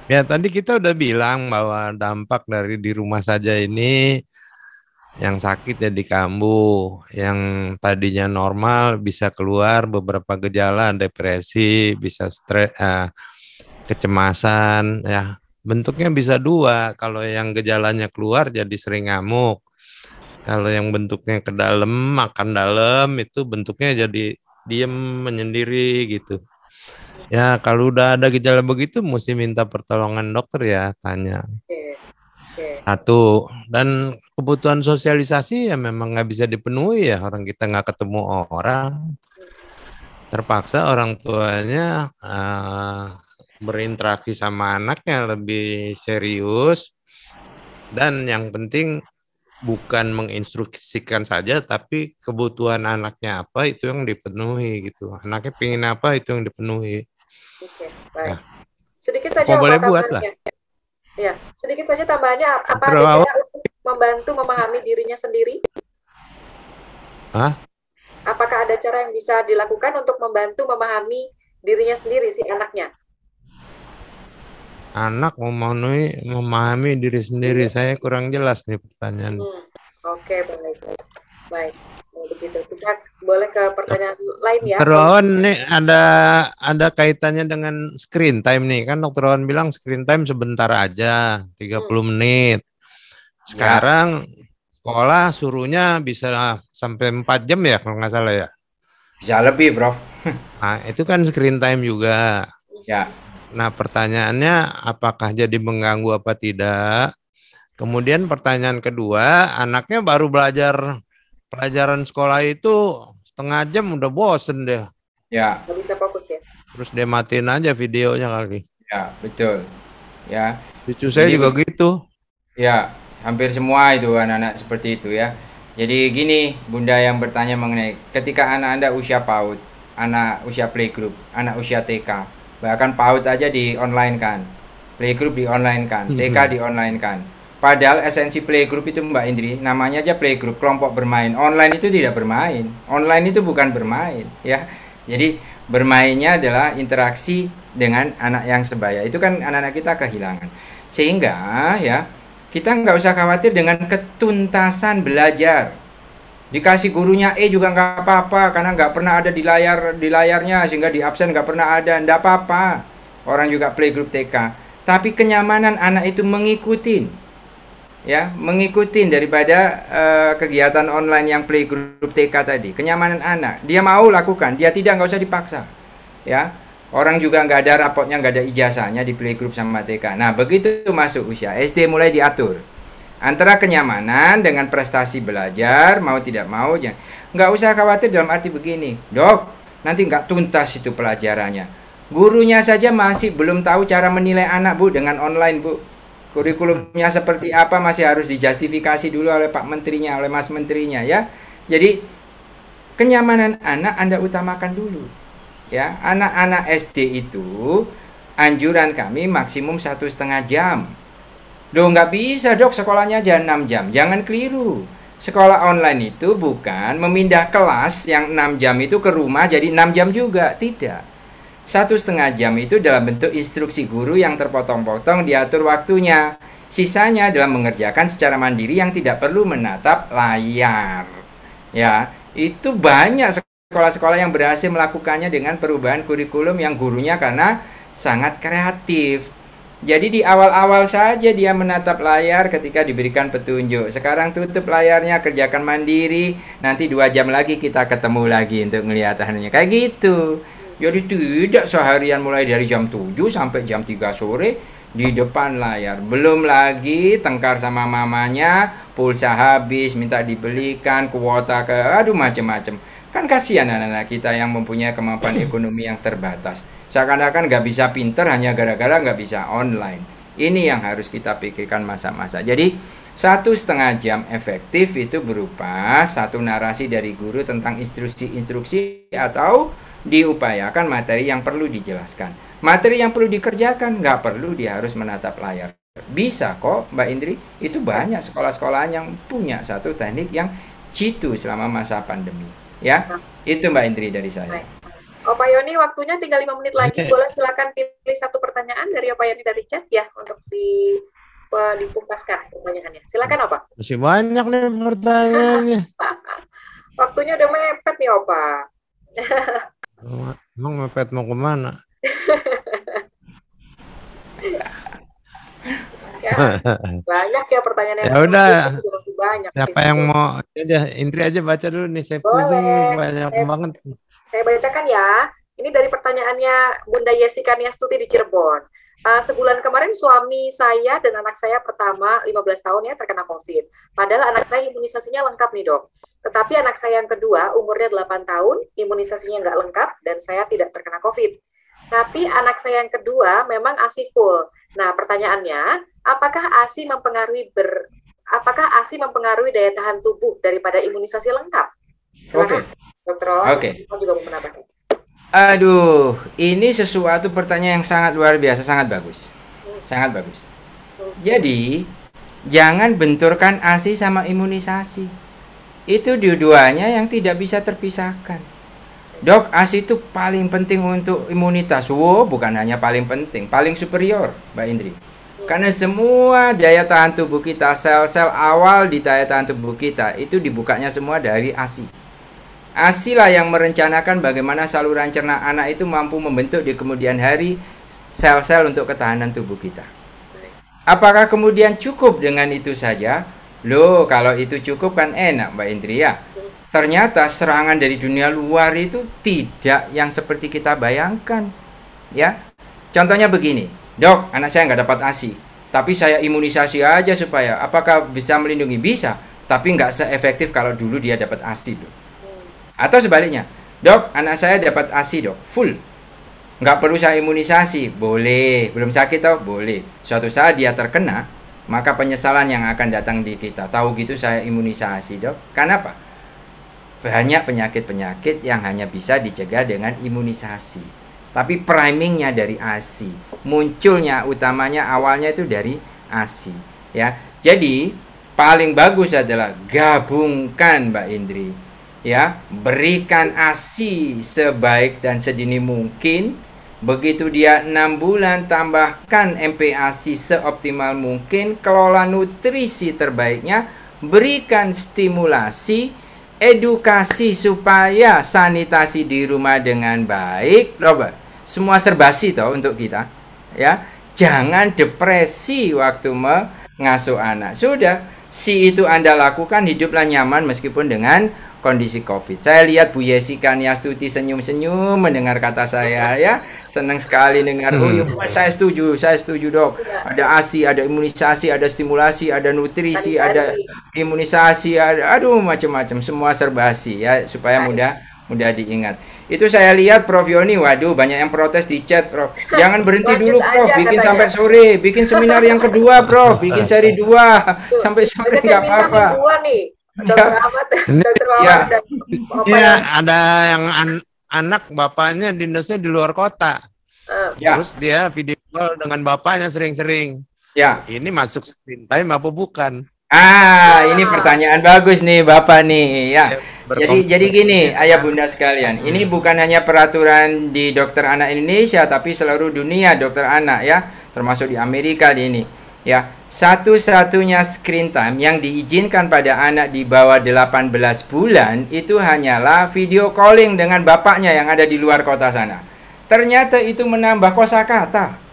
Ya tadi kita udah bilang bahwa dampak dari di rumah saja ini yang sakit jadi ya kambuh, yang tadinya normal bisa keluar beberapa gejala depresi, bisa stres, eh, kecemasan, ya bentuknya bisa dua. Kalau yang gejalanya keluar jadi sering ngamuk, kalau yang bentuknya ke dalam, makan dalam itu bentuknya jadi diem menyendiri gitu. Ya, kalau udah ada gejala begitu mesti minta pertolongan dokter ya, tanya. Satu, dan kebutuhan sosialisasi ya memang nggak bisa dipenuhi ya, orang kita nggak ketemu orang. Terpaksa orang tuanya uh, berinteraksi sama anaknya lebih serius. Dan yang penting bukan menginstruksikan saja tapi kebutuhan anaknya apa itu yang dipenuhi gitu anaknya pingin apa itu yang dipenuhi oke ya. baik nah, sedikit saja boleh buat lah ya sedikit saja tambahannya apa aja membantu memahami dirinya sendiri Hah? apakah ada cara yang bisa dilakukan untuk membantu memahami dirinya sendiri si anaknya anak memenuhi memahami diri sendiri. Iya. Saya kurang jelas nih pertanyaan. Hmm. Oke, okay, baik. Baik. Begitu. Kita boleh ke pertanyaan lain ya. Dr. Rowan nih ada ada kaitannya dengan screen time nih. Kan Dr. Ron bilang screen time sebentar aja, 30 hmm. menit. Ya. Sekarang ya. sekolah suruhnya bisa sampai 4 jam ya kalau nggak salah ya. Bisa lebih, Prof. nah, itu kan screen time juga. Ya Nah, pertanyaannya apakah jadi mengganggu apa tidak? Kemudian pertanyaan kedua, anaknya baru belajar pelajaran sekolah itu setengah jam udah bosen deh. Ya. Gak bisa fokus ya. Terus dia matiin aja videonya kali. Ya, betul. Ya. Cucu saya jadi, juga gitu. Ya, hampir semua itu anak-anak seperti itu ya. Jadi gini, Bunda yang bertanya mengenai ketika anak Anda usia PAUD, anak usia playgroup, anak usia TK, bahkan PAUD aja di online kan playgroup di online kan hmm, TK hmm. di online kan padahal esensi playgroup itu Mbak Indri namanya aja playgroup kelompok bermain online itu tidak bermain online itu bukan bermain ya jadi bermainnya adalah interaksi dengan anak yang sebaya itu kan anak-anak kita kehilangan sehingga ya kita nggak usah khawatir dengan ketuntasan belajar dikasih gurunya E juga nggak apa-apa karena nggak pernah ada di layar di layarnya sehingga di absen nggak pernah ada nggak apa-apa orang juga playgroup TK tapi kenyamanan anak itu mengikuti ya mengikuti daripada uh, kegiatan online yang playgroup TK tadi kenyamanan anak dia mau lakukan dia tidak nggak usah dipaksa ya orang juga nggak ada rapotnya nggak ada ijazahnya di playgroup sama TK nah begitu masuk usia SD mulai diatur antara kenyamanan dengan prestasi belajar mau tidak mau jangan nggak usah khawatir dalam arti begini dok nanti nggak tuntas itu pelajarannya gurunya saja masih belum tahu cara menilai anak bu dengan online bu kurikulumnya seperti apa masih harus dijustifikasi dulu oleh pak menterinya oleh mas menterinya ya jadi kenyamanan anak anda utamakan dulu ya anak-anak SD itu anjuran kami maksimum satu setengah jam Duh nggak bisa dok sekolahnya aja 6 jam. Jangan keliru. Sekolah online itu bukan memindah kelas yang 6 jam itu ke rumah jadi 6 jam juga. Tidak. Satu setengah jam itu dalam bentuk instruksi guru yang terpotong-potong diatur waktunya. Sisanya dalam mengerjakan secara mandiri yang tidak perlu menatap layar. Ya, itu banyak sekolah-sekolah yang berhasil melakukannya dengan perubahan kurikulum yang gurunya karena sangat kreatif jadi di awal-awal saja dia menatap layar ketika diberikan petunjuk. Sekarang tutup layarnya, kerjakan mandiri. Nanti dua jam lagi kita ketemu lagi untuk melihat anunya. Kayak gitu. Jadi tidak seharian mulai dari jam 7 sampai jam 3 sore di depan layar. Belum lagi tengkar sama mamanya, pulsa habis, minta dibelikan, kuota ke aduh macam-macam. Kan kasihan anak-anak kita yang mempunyai kemampuan ekonomi yang terbatas. Seakan-akan nggak bisa pinter hanya gara-gara nggak bisa online. Ini yang harus kita pikirkan masa-masa. Jadi satu setengah jam efektif itu berupa satu narasi dari guru tentang instruksi-instruksi atau diupayakan materi yang perlu dijelaskan. Materi yang perlu dikerjakan nggak perlu dia harus menatap layar. Bisa kok Mbak Indri, itu banyak sekolah sekolah yang punya satu teknik yang jitu selama masa pandemi. Ya, itu Mbak Indri dari saya. Opa Yoni, waktunya tinggal lima menit lagi. Boleh silakan pilih satu pertanyaan dari Opa Yoni dari chat ya untuk di eh, dipungkaskan pertanyaannya. Silakan Opa. Masih banyak nih pertanyaannya. waktunya udah mepet nih Opa. Emang mepet mau kemana? ya, banyak ya pertanyaan yang ya udah banyak siapa sih, yang mau aja ya Indri aja baca dulu nih saya pusing banyak banget saya bacakan ya. Ini dari pertanyaannya Bunda Yesika Niastuti di Cirebon. Uh, sebulan kemarin suami saya dan anak saya pertama 15 tahun ya terkena COVID. Padahal anak saya imunisasinya lengkap nih dok. Tetapi anak saya yang kedua umurnya 8 tahun, imunisasinya nggak lengkap dan saya tidak terkena COVID. Tapi anak saya yang kedua memang ASI full. Nah pertanyaannya, apakah ASI mempengaruhi ber, apakah ASI mempengaruhi daya tahan tubuh daripada imunisasi lengkap? Oke. Okay. Oke. Okay. Aduh, ini sesuatu pertanyaan yang sangat luar biasa, sangat bagus. Hmm. Sangat bagus. Hmm. Jadi, jangan benturkan ASI sama imunisasi. Itu dua-duanya yang tidak bisa terpisahkan. Dok, ASI itu paling penting untuk imunitas. Wow, bukan hanya paling penting, paling superior, Mbak Indri. Hmm. Karena semua daya tahan tubuh kita, sel-sel awal di daya tahan tubuh kita itu dibukanya semua dari ASI. ASIlah yang merencanakan bagaimana saluran cerna anak itu mampu membentuk di kemudian hari sel-sel untuk ketahanan tubuh kita. Apakah kemudian cukup dengan itu saja? Loh, kalau itu cukup kan enak Mbak Indria. Ternyata serangan dari dunia luar itu tidak yang seperti kita bayangkan. Ya, Contohnya begini, dok, anak saya nggak dapat ASI, tapi saya imunisasi aja supaya apakah bisa melindungi? Bisa, tapi nggak seefektif kalau dulu dia dapat ASI. Loh. Atau sebaliknya, dok anak saya dapat ASI dok, full. Nggak perlu saya imunisasi, boleh. Belum sakit tau, boleh. Suatu saat dia terkena, maka penyesalan yang akan datang di kita. Tahu gitu saya imunisasi dok. Karena apa? Banyak penyakit-penyakit yang hanya bisa dicegah dengan imunisasi. Tapi primingnya dari ASI, munculnya utamanya awalnya itu dari ASI. Ya, jadi paling bagus adalah gabungkan Mbak Indri ya berikan ASI sebaik dan sedini mungkin begitu dia enam bulan tambahkan MPASI seoptimal mungkin kelola nutrisi terbaiknya berikan stimulasi edukasi supaya sanitasi di rumah dengan baik Robert semua serbasi toh untuk kita ya jangan depresi waktu mengasuh anak sudah si itu anda lakukan hiduplah nyaman meskipun dengan kondisi COVID. Saya lihat Bu Yesi Stuti senyum-senyum mendengar kata saya ya. Senang sekali dengar. Oh, ya, saya setuju, saya setuju, Dok. Ada ASI, ada imunisasi, ada stimulasi, ada nutrisi, ada imunisasi, ada aduh macam-macam semua serba ASI ya supaya mudah mudah diingat. Itu saya lihat Prof Yoni, waduh banyak yang protes di chat Prof. Jangan berhenti dulu Prof, bikin sampai sore, bikin seminar yang kedua Prof, bikin seri dua sampai sore nggak apa-apa. Nih Ya. Dokter Ahmad, Dokter Wawan ya. dan Iya, ya, ada yang an anak bapaknya dinasnya di luar kota. Uh, Terus dia video call dengan bapaknya sering-sering. Ya. Ini masuk screen time apa bukan? Ah, ini pertanyaan bagus nih Bapak nih. Ya. ya jadi jadi gini, Ayah Bunda sekalian, hmm. ini bukan hanya peraturan di dokter anak Indonesia tapi seluruh dunia dokter anak ya, termasuk di Amerika di ini ya satu-satunya screen time yang diizinkan pada anak di bawah 18 bulan itu hanyalah video calling dengan bapaknya yang ada di luar kota sana. Ternyata itu menambah kosakata.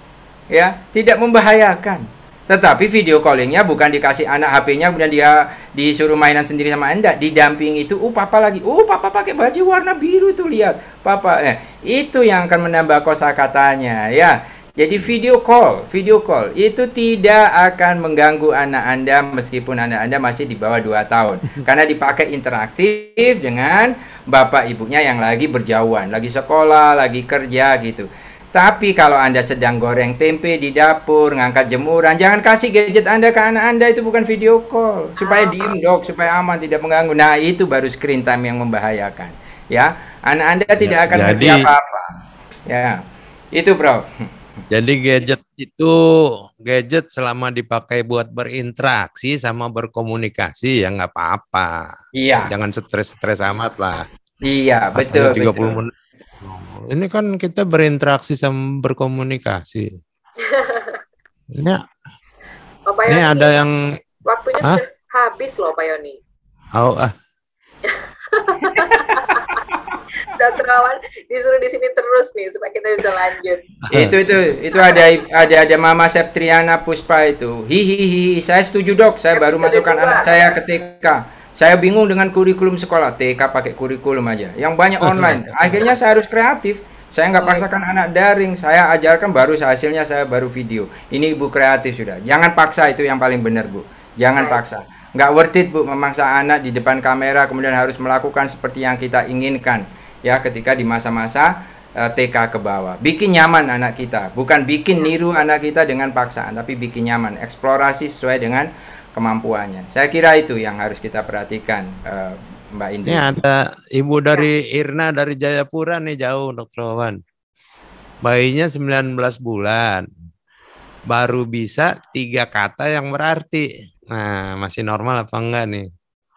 Ya, tidak membahayakan. Tetapi video callingnya bukan dikasih anak HP-nya kemudian dia disuruh mainan sendiri sama Anda, didamping itu, "Uh, papa lagi. Uh, papa pakai baju warna biru tuh, lihat. Papa." Eh, itu yang akan menambah kosakatanya, ya. Jadi video call, video call itu tidak akan mengganggu anak Anda meskipun anak Anda masih di bawah 2 tahun. Karena dipakai interaktif dengan bapak ibunya yang lagi berjauhan, lagi sekolah, lagi kerja gitu. Tapi kalau Anda sedang goreng tempe di dapur, ngangkat jemuran, jangan kasih gadget Anda ke anak Anda itu bukan video call. Supaya diem dok, supaya aman, tidak mengganggu. Nah, itu baru screen time yang membahayakan. Ya, anak Anda tidak ya, akan jadi... apa-apa. Ya. Itu, Prof. Jadi gadget itu gadget selama dipakai buat berinteraksi sama berkomunikasi ya nggak apa-apa. Iya. Jangan stres-stres amat lah. Iya, betul. 30 betul. menit. Ini kan kita berinteraksi sama berkomunikasi. ini, oh, Yoni, ini ada yang waktunya sudah habis loh Pak Yoni. Oh, ah. udah terawan disuruh di sini terus nih supaya kita bisa lanjut. itu itu itu ada ada ada Mama Septriana Puspa itu. Hihihi, saya setuju dok. Saya baru masukkan anak saya ke TK. Saya bingung dengan kurikulum sekolah TK pakai kurikulum aja. Yang banyak oh, online. Iya. Akhirnya saya harus kreatif. Saya nggak oh, iya. paksakan anak daring. Saya ajarkan baru hasilnya saya baru video. Ini ibu kreatif sudah. Jangan paksa itu yang paling benar bu. Jangan paksa nggak worth it bu memaksa anak di depan kamera kemudian harus melakukan seperti yang kita inginkan ya ketika di masa-masa eh, TK ke bawah. Bikin nyaman anak kita, bukan bikin niru anak kita dengan paksaan, tapi bikin nyaman, eksplorasi sesuai dengan kemampuannya. Saya kira itu yang harus kita perhatikan. Eh, Mbak Indri. Ini ada ibu dari Irna dari Jayapura nih jauh Dokter Wawan. Bayinya 19 bulan. Baru bisa tiga kata yang berarti. Nah, masih normal apa enggak nih?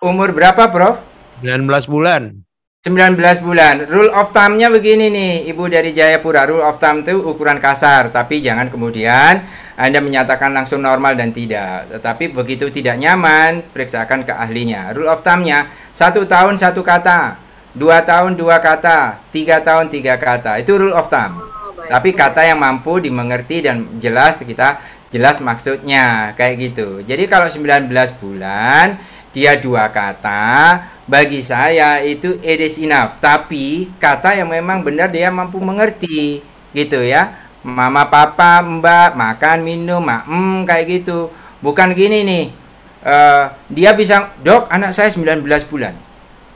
Umur berapa, Prof? 19 bulan. 19 bulan. Rule of thumb-nya begini nih, Ibu dari Jayapura. Rule of thumb itu ukuran kasar, tapi jangan kemudian Anda menyatakan langsung normal dan tidak. Tetapi begitu tidak nyaman, periksakan ke ahlinya. Rule of thumb-nya, satu tahun satu kata, dua tahun dua kata, tiga tahun tiga kata. Itu rule of thumb. Oh, tapi kata yang mampu dimengerti dan jelas kita jelas maksudnya kayak gitu. Jadi kalau 19 bulan dia dua kata, bagi saya itu it is enough. Tapi kata yang memang benar dia mampu mengerti gitu ya. Mama, papa, mbak, makan, minum, mak, mm, kayak gitu. Bukan gini nih. Uh, dia bisa, dok, anak saya 19 bulan.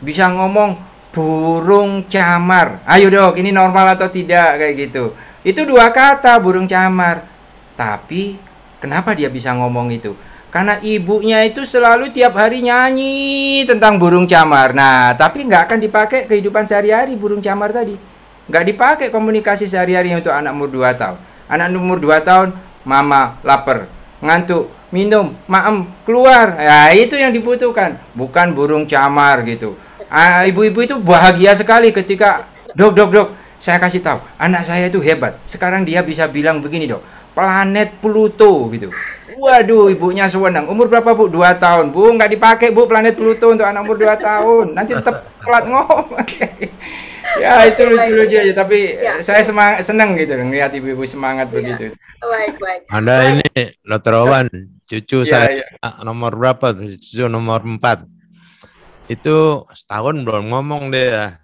Bisa ngomong burung camar. Ayo dok, ini normal atau tidak kayak gitu. Itu dua kata burung camar. Tapi kenapa dia bisa ngomong itu? Karena ibunya itu selalu tiap hari nyanyi tentang burung camar. Nah, tapi nggak akan dipakai kehidupan sehari-hari burung camar tadi. Nggak dipakai komunikasi sehari-hari untuk anak umur 2 tahun. Anak umur 2 tahun, mama lapar, ngantuk, minum, maem, keluar. Ya, itu yang dibutuhkan. Bukan burung camar gitu. Ah, ibu-ibu itu bahagia sekali ketika, dok, dok, dok, saya kasih tahu, anak saya itu hebat. Sekarang dia bisa bilang begini, dok planet Pluto gitu. Waduh, ibunya sewenang. Umur berapa, Bu? Dua tahun. Bu, nggak dipakai, Bu, planet Pluto untuk anak umur dua tahun. Nanti tetap telat ngomong. ya, itu lucu-lucu aja. Tapi ya. saya semang seneng gitu ngelihat ibu-ibu semangat ya. begitu. Baik, baik. Anda baik. ini, Dr. cucu ya, saya ya. Ah, nomor berapa? Cucu nomor empat. Itu setahun belum ngomong deh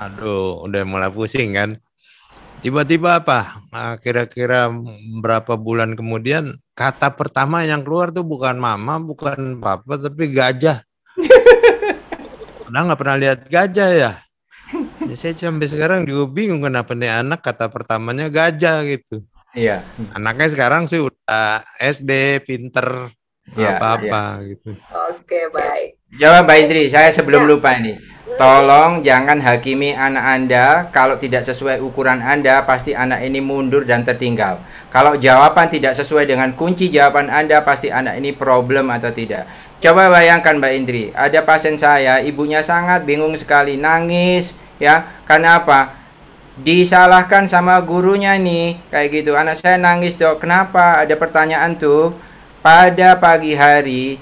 Aduh, udah mulai pusing kan? Tiba-tiba apa? Ah, kira-kira berapa bulan kemudian kata pertama yang keluar tuh bukan mama, bukan papa, tapi gajah. Kenapa nggak pernah lihat gajah ya? ya saya sampai sekarang juga bingung kenapa nih anak kata pertamanya gajah gitu. Iya. Anaknya sekarang sih udah SD, pinter, apa iya, apa-apa iya. gitu. Oke, baik. Jawab Mbak Indri. saya sebelum ya. lupa ini. Tolong jangan hakimi anak Anda. Kalau tidak sesuai ukuran Anda, pasti anak ini mundur dan tertinggal. Kalau jawaban tidak sesuai dengan kunci jawaban Anda, pasti anak ini problem atau tidak. Coba bayangkan Mbak Indri, ada pasien saya, ibunya sangat bingung sekali, nangis ya. Karena apa? Disalahkan sama gurunya nih, kayak gitu. Anak saya nangis, "Dok, kenapa?" Ada pertanyaan tuh. Pada pagi hari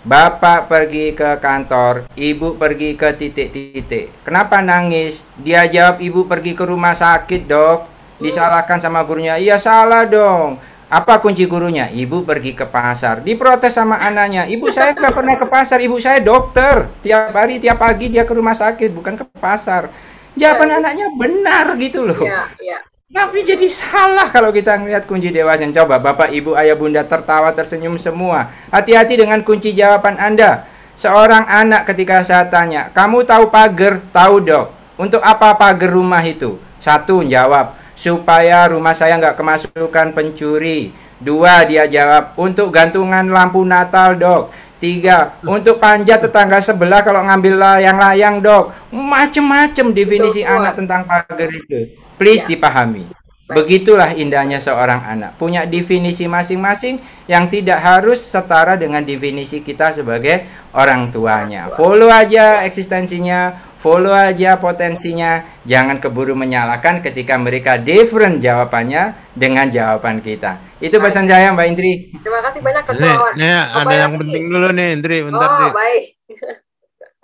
Bapak pergi ke kantor, ibu pergi ke titik-titik. Kenapa nangis? Dia jawab, ibu pergi ke rumah sakit, dok. Disalahkan sama gurunya. Iya, salah dong. Apa kunci gurunya? Ibu pergi ke pasar. Diprotes sama anaknya. Ibu saya nggak pernah ke pasar. Ibu saya dokter. Tiap hari, tiap pagi dia ke rumah sakit, bukan ke pasar. Jawaban ya, anaknya benar gitu loh. Ya, ya. Tapi jadi salah kalau kita melihat kunci dewasa. Coba Bapak, Ibu, Ayah, Bunda tertawa tersenyum semua. Hati-hati dengan kunci jawaban Anda. Seorang anak ketika saya tanya, kamu tahu pagar? Tahu dok. Untuk apa pagar rumah itu? Satu, jawab, supaya rumah saya nggak kemasukan pencuri. Dua, dia jawab, untuk gantungan lampu Natal dok. Tiga, untuk panjat tetangga sebelah kalau ngambil layang-layang dok, macem-macem definisi Betul. anak tentang pagar itu. Please ya. dipahami. Begitulah indahnya seorang anak. Punya definisi masing-masing yang tidak harus setara dengan definisi kita sebagai orang tuanya. Follow aja eksistensinya, follow aja potensinya, jangan keburu menyalahkan ketika mereka different jawabannya dengan jawaban kita. Itu pesan saya Mbak Indri. Terima kasih banyak ketua. Nih, nih ada yang penting dulu nih Indri, bentar. Oh, nih. baik.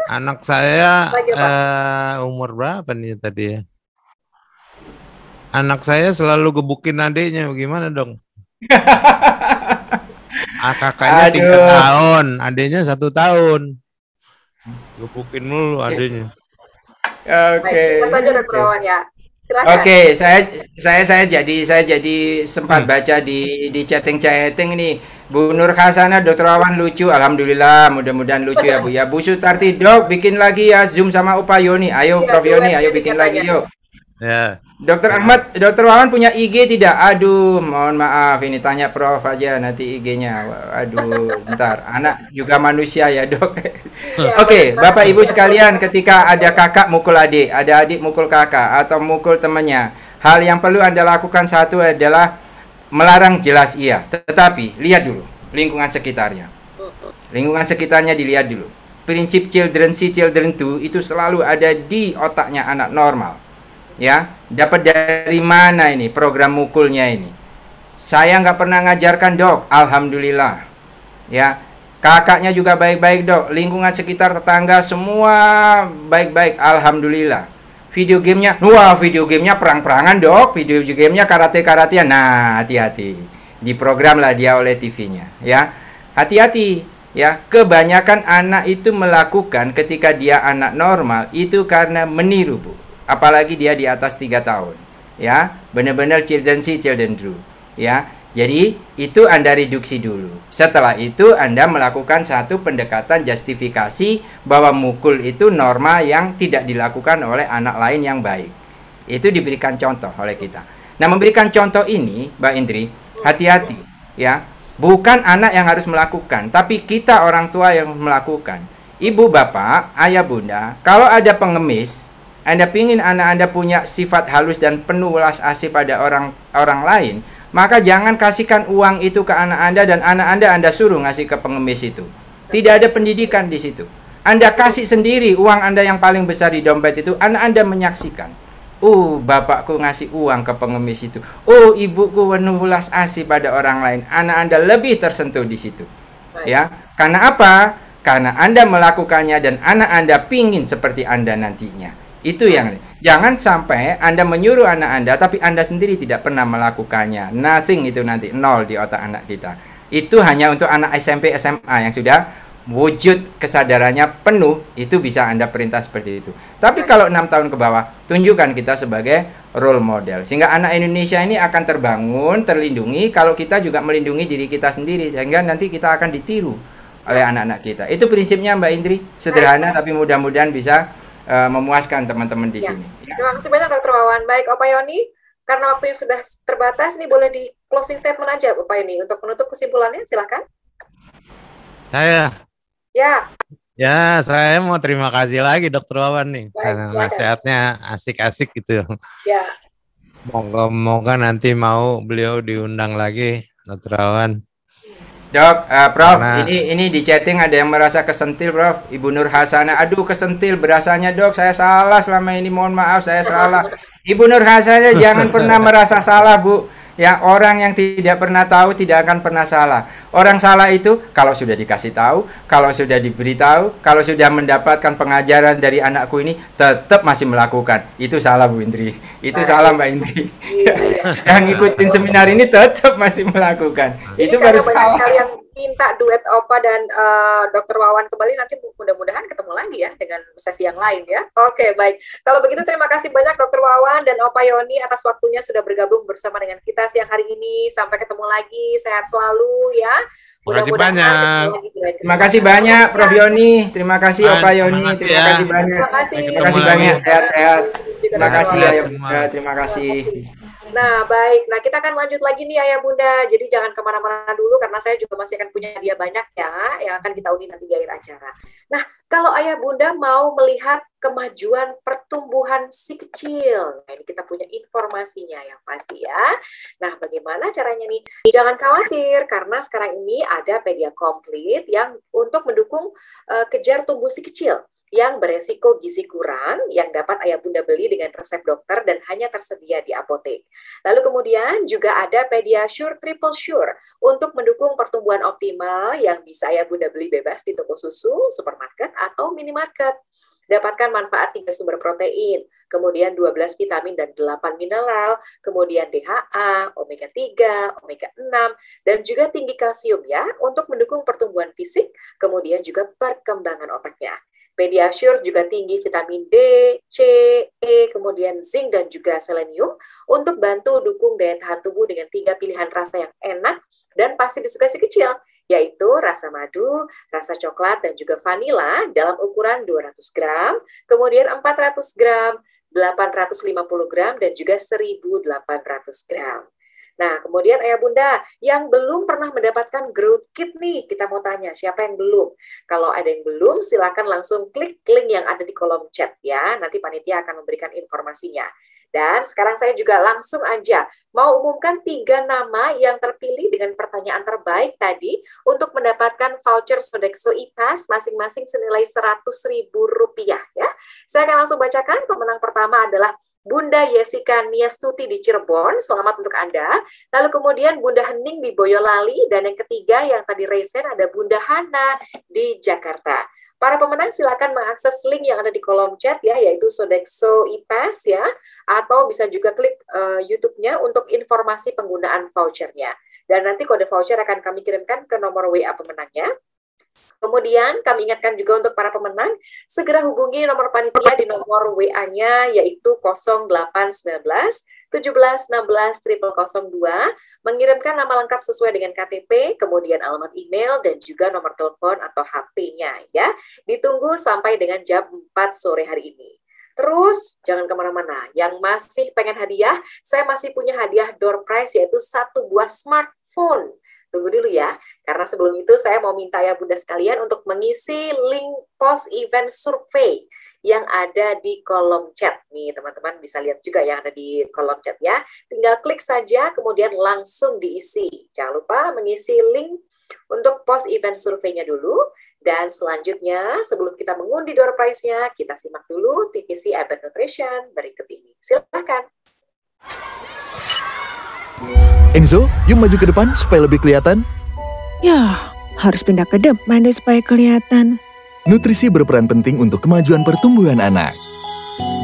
Anak saya uh, umur berapa nih tadi ya? Anak saya selalu gebukin adiknya, gimana dong? ah, kakaknya tiga tahun, adiknya satu tahun. Gebukin mulu adiknya. Oke. Ya. Oke, saya saya saya jadi saya jadi sempat hmm. baca di di chatting-chatting ini Bu Nur Hasanah Dokter Awan lucu, alhamdulillah mudah-mudahan lucu ya Bu ya. Bu Sutarti dok bikin lagi ya Zoom sama Upayoni, ayo iya, ya, Prof Yoni, ayo bikin lagi yuk. Ya. Dokter Ahmad, Dokter Wawan punya IG tidak? Aduh, mohon maaf ini tanya Prof aja nanti IG-nya. Aduh, bentar. Anak juga manusia ya, Dok. Iya, Oke, okay, Bapak Ibu sekalian, ketika ada kakak mukul adik, ada adik mukul kakak atau mukul temannya, hal yang perlu Anda lakukan satu adalah melarang jelas iya, tetapi lihat dulu lingkungan sekitarnya. Lingkungan sekitarnya dilihat dulu. Prinsip children see children do itu selalu ada di otaknya anak normal ya dapat dari mana ini program mukulnya ini saya nggak pernah ngajarkan dok alhamdulillah ya kakaknya juga baik-baik dok lingkungan sekitar tetangga semua baik-baik alhamdulillah video gamenya wah video gamenya perang-perangan dok video gamenya karate-karatean nah hati-hati di program lah dia oleh TV-nya ya hati-hati ya kebanyakan anak itu melakukan ketika dia anak normal itu karena meniru bu apalagi dia di atas tiga tahun ya benar-benar children see children do ya jadi itu Anda reduksi dulu. Setelah itu Anda melakukan satu pendekatan justifikasi bahwa mukul itu norma yang tidak dilakukan oleh anak lain yang baik. Itu diberikan contoh oleh kita. Nah, memberikan contoh ini, Mbak Indri, hati-hati ya. Bukan anak yang harus melakukan, tapi kita orang tua yang melakukan. Ibu, bapak, ayah, bunda, kalau ada pengemis anda ingin anak Anda punya sifat halus dan penuh welas asih pada orang orang lain, maka jangan kasihkan uang itu ke anak Anda dan anak Anda Anda suruh ngasih ke pengemis itu. Tidak ada pendidikan di situ. Anda kasih sendiri uang Anda yang paling besar di dompet itu, anak Anda menyaksikan. Oh, uh, bapakku ngasih uang ke pengemis itu. Oh, uh, ibuku penuh welas asih pada orang lain. Anak Anda lebih tersentuh di situ. Ya. Karena apa? Karena Anda melakukannya dan anak Anda pingin seperti Anda nantinya. Itu yang jangan sampai Anda menyuruh anak Anda tapi Anda sendiri tidak pernah melakukannya. Nothing itu nanti nol di otak anak kita. Itu hanya untuk anak SMP SMA yang sudah wujud kesadarannya penuh itu bisa Anda perintah seperti itu. Tapi kalau enam tahun ke bawah, tunjukkan kita sebagai role model. Sehingga anak Indonesia ini akan terbangun, terlindungi kalau kita juga melindungi diri kita sendiri sehingga nanti kita akan ditiru oleh anak-anak kita. Itu prinsipnya Mbak Indri, sederhana tapi mudah-mudahan bisa Eh, memuaskan teman-teman di ya. sini. Ya. Terima kasih banyak Dokter Wawan. Baik, Opa Yoni, karena waktunya sudah terbatas, nih boleh di closing statement aja Opa Yoni untuk menutup kesimpulannya, Silakan. Saya. Ya. Ya, saya mau terima kasih lagi Dokter Wawan nih Baik, karena silakan. nasihatnya asik-asik gitu. Ya. Moga-moga nanti mau beliau diundang lagi Dokter Wawan Dok, uh, eh, Prof, Karena... ini ini di chatting ada yang merasa kesentil, Prof. Ibu Nur Hasana, aduh kesentil berasanya, Dok. Saya salah selama ini, mohon maaf, saya salah. Ibu Nur Hasana jangan pernah merasa salah, Bu. Ya, orang yang tidak pernah tahu tidak akan pernah salah. Orang salah itu kalau sudah dikasih tahu, kalau sudah diberitahu, kalau sudah mendapatkan pengajaran dari anakku ini tetap masih melakukan. Itu salah Bu Indri. Itu Baik. salah Mbak Indri. Iya. yang ngikutin seminar ini tetap masih melakukan. itu baru salah. Kalian minta duet Opa dan uh, eh, Dr. Wawan kembali nanti mudah-mudahan ketemu lagi ya dengan sesi yang lain ya. Oke, okay, baik. Kalau begitu terima kasih banyak dokter Wawan dan Opa Yoni atas waktunya sudah bergabung bersama dengan kita siang hari ini. Sampai ketemu lagi, sehat selalu ya. Terima kasih banyak. Terima kasih banyak Prof Yoni, terima kasih Opa Yoni, terima kasih banyak. Terima kasih banyak, sehat-sehat. Terima kasih ya, terima kasih. Nah, baik. Nah, kita akan lanjut lagi nih Ayah Bunda. Jadi jangan kemana-mana dulu karena saya juga masih akan punya dia banyak ya yang akan kita undi nanti di akhir acara. Nah, kalau Ayah Bunda mau melihat kemajuan pertumbuhan si kecil, nah ini kita punya informasinya yang pasti ya. Nah, bagaimana caranya nih? Jangan khawatir karena sekarang ini ada Pedia Komplit yang untuk mendukung uh, kejar tumbuh si kecil yang beresiko gizi kurang yang dapat ayah bunda beli dengan resep dokter dan hanya tersedia di apotek. Lalu kemudian juga ada Pediasure Triple Sure untuk mendukung pertumbuhan optimal yang bisa ayah bunda beli bebas di toko susu, supermarket, atau minimarket. Dapatkan manfaat tiga sumber protein, kemudian 12 vitamin dan 8 mineral, kemudian DHA, omega 3, omega 6, dan juga tinggi kalsium ya untuk mendukung pertumbuhan fisik, kemudian juga perkembangan otaknya. Mediasure juga tinggi vitamin D, C, E, kemudian zinc dan juga selenium untuk bantu dukung daya tahan tubuh dengan tiga pilihan rasa yang enak dan pasti disukai si kecil, yaitu rasa madu, rasa coklat, dan juga vanila dalam ukuran 200 gram, kemudian 400 gram, 850 gram, dan juga 1800 gram. Nah, kemudian ayah eh, bunda yang belum pernah mendapatkan growth kit nih, kita mau tanya siapa yang belum? Kalau ada yang belum, silakan langsung klik link yang ada di kolom chat ya. Nanti panitia akan memberikan informasinya. Dan sekarang saya juga langsung aja mau umumkan tiga nama yang terpilih dengan pertanyaan terbaik tadi untuk mendapatkan voucher Sodexo IPAS masing-masing senilai seratus ribu rupiah ya. Saya akan langsung bacakan pemenang pertama adalah Bunda Yesika Niestuti di Cirebon, selamat untuk Anda. Lalu kemudian Bunda Hening di Boyolali, dan yang ketiga yang tadi resen ada Bunda Hana di Jakarta. Para pemenang silakan mengakses link yang ada di kolom chat ya, yaitu Sodexo IPAS ya, atau bisa juga klik uh, YouTube-nya untuk informasi penggunaan vouchernya. Dan nanti kode voucher akan kami kirimkan ke nomor WA pemenangnya. Kemudian kami ingatkan juga untuk para pemenang, segera hubungi nomor panitia di nomor WA-nya yaitu 0819 17 16 0002, mengirimkan nama lengkap sesuai dengan KTP, kemudian alamat email dan juga nomor telepon atau HP-nya ya. Ditunggu sampai dengan jam 4 sore hari ini. Terus jangan kemana-mana. Yang masih pengen hadiah, saya masih punya hadiah door prize yaitu satu buah smartphone Tunggu dulu ya, karena sebelum itu saya mau minta ya Bunda sekalian untuk mengisi link post event survei yang ada di kolom chat. Nih, teman-teman bisa lihat juga yang ada di kolom chat ya. Tinggal klik saja, kemudian langsung diisi. Jangan lupa mengisi link untuk post event surveinya dulu. Dan selanjutnya, sebelum kita mengundi door prize-nya, kita simak dulu TVC Event Nutrition berikut ini. Silahkan. Yeah. Enzo, yuk maju ke depan supaya lebih kelihatan. Ya, harus pindah ke depan deh supaya kelihatan. Nutrisi berperan penting untuk kemajuan pertumbuhan anak.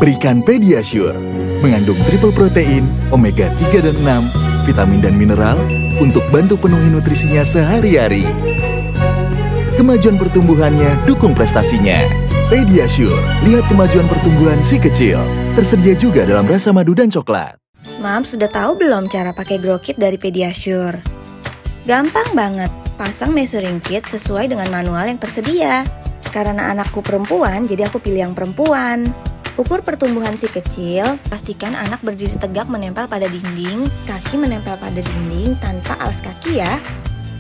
Berikan Pediasure, mengandung triple protein, omega 3 dan 6, vitamin dan mineral untuk bantu penuhi nutrisinya sehari-hari. Kemajuan pertumbuhannya dukung prestasinya. Pediasure, lihat kemajuan pertumbuhan si kecil. Tersedia juga dalam rasa madu dan coklat. Mam sudah tahu belum cara pakai grow kit dari Pediasure? Gampang banget, pasang measuring kit sesuai dengan manual yang tersedia. Karena anakku perempuan, jadi aku pilih yang perempuan. Ukur pertumbuhan si kecil, pastikan anak berdiri tegak menempel pada dinding, kaki menempel pada dinding tanpa alas kaki ya.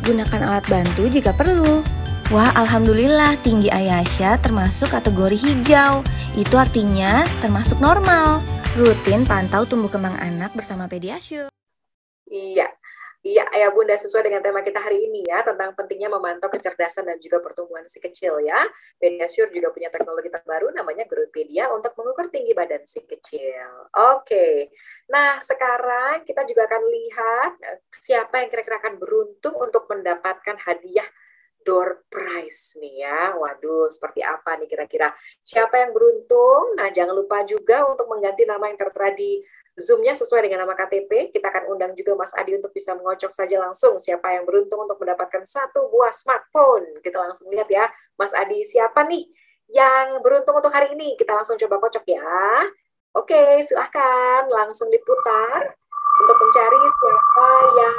Gunakan alat bantu jika perlu. Wah, alhamdulillah tinggi Ayasha termasuk kategori hijau. Itu artinya termasuk normal. Rutin pantau tumbuh kembang anak bersama Pediasure. Iya, Iya, ya Bunda, sesuai dengan tema kita hari ini ya, tentang pentingnya memantau kecerdasan dan juga pertumbuhan si kecil ya. Pediasure juga punya teknologi terbaru namanya Growthpedia untuk mengukur tinggi badan si kecil. Oke, nah sekarang kita juga akan lihat eh, siapa yang kira-kira akan beruntung untuk mendapatkan hadiah door prize nih ya. Waduh, seperti apa nih kira-kira? Siapa yang beruntung? Nah, jangan lupa juga untuk mengganti nama yang tertera di Zoom-nya sesuai dengan nama KTP. Kita akan undang juga Mas Adi untuk bisa mengocok saja langsung siapa yang beruntung untuk mendapatkan satu buah smartphone. Kita langsung lihat ya, Mas Adi siapa nih yang beruntung untuk hari ini? Kita langsung coba kocok ya. Oke, silahkan langsung diputar untuk mencari siapa yang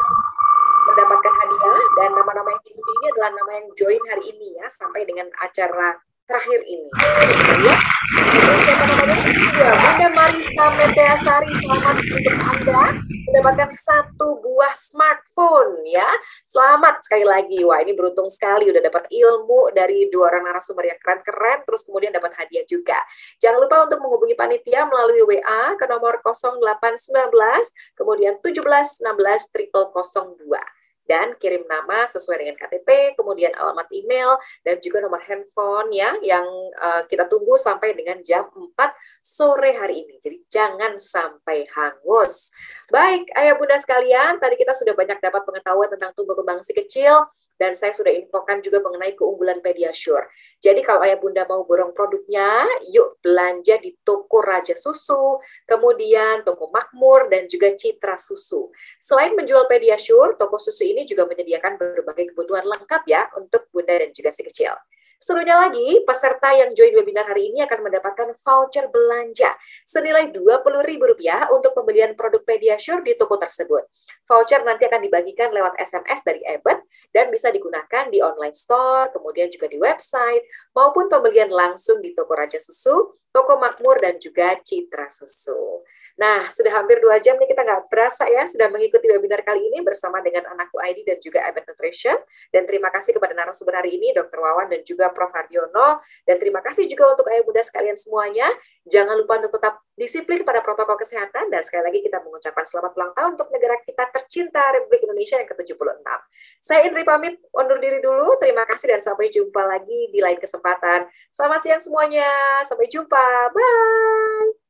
join hari ini ya sampai dengan acara terakhir ini. Ya, Bunda Marisa Meteasari selamat untuk Anda mendapatkan satu buah smartphone ya. Selamat sekali lagi. Wah, ini beruntung sekali udah dapat ilmu dari dua orang narasumber yang keren-keren terus kemudian dapat hadiah juga. Jangan lupa untuk menghubungi panitia melalui WA ke nomor 0819 kemudian 1716 triple 02 dan kirim nama sesuai dengan KTP, kemudian alamat email dan juga nomor handphone ya yang uh, kita tunggu sampai dengan jam 4 sore hari ini. Jadi jangan sampai hangus. Baik, ayah bunda sekalian, tadi kita sudah banyak dapat pengetahuan tentang tumbuh kembang si kecil dan saya sudah infokan juga mengenai keunggulan Pediasure. Jadi kalau ayah bunda mau borong produknya, yuk belanja di toko Raja Susu, kemudian toko Makmur dan juga Citra Susu. Selain menjual Pediasure, toko susu ini juga menyediakan berbagai kebutuhan lengkap ya untuk bunda dan juga si kecil. Serunya lagi, peserta yang join webinar hari ini akan mendapatkan voucher belanja senilai Rp20.000 untuk pembelian produk Pediasure di toko tersebut. Voucher nanti akan dibagikan lewat SMS dari Ebet dan bisa digunakan di online store, kemudian juga di website, maupun pembelian langsung di toko Raja Susu, toko Makmur, dan juga Citra Susu. Nah, sudah hampir dua jam nih kita nggak berasa ya, sudah mengikuti webinar kali ini bersama dengan anakku ID dan juga Abed Nutrition. Dan terima kasih kepada narasumber hari ini, Dr. Wawan dan juga Prof. Hardiono Dan terima kasih juga untuk ayah bunda sekalian semuanya. Jangan lupa untuk tetap disiplin pada protokol kesehatan. Dan sekali lagi kita mengucapkan selamat ulang tahun untuk negara kita tercinta Republik Indonesia yang ke-76. Saya Indri pamit undur diri dulu. Terima kasih dan sampai jumpa lagi di lain kesempatan. Selamat siang semuanya. Sampai jumpa. Bye.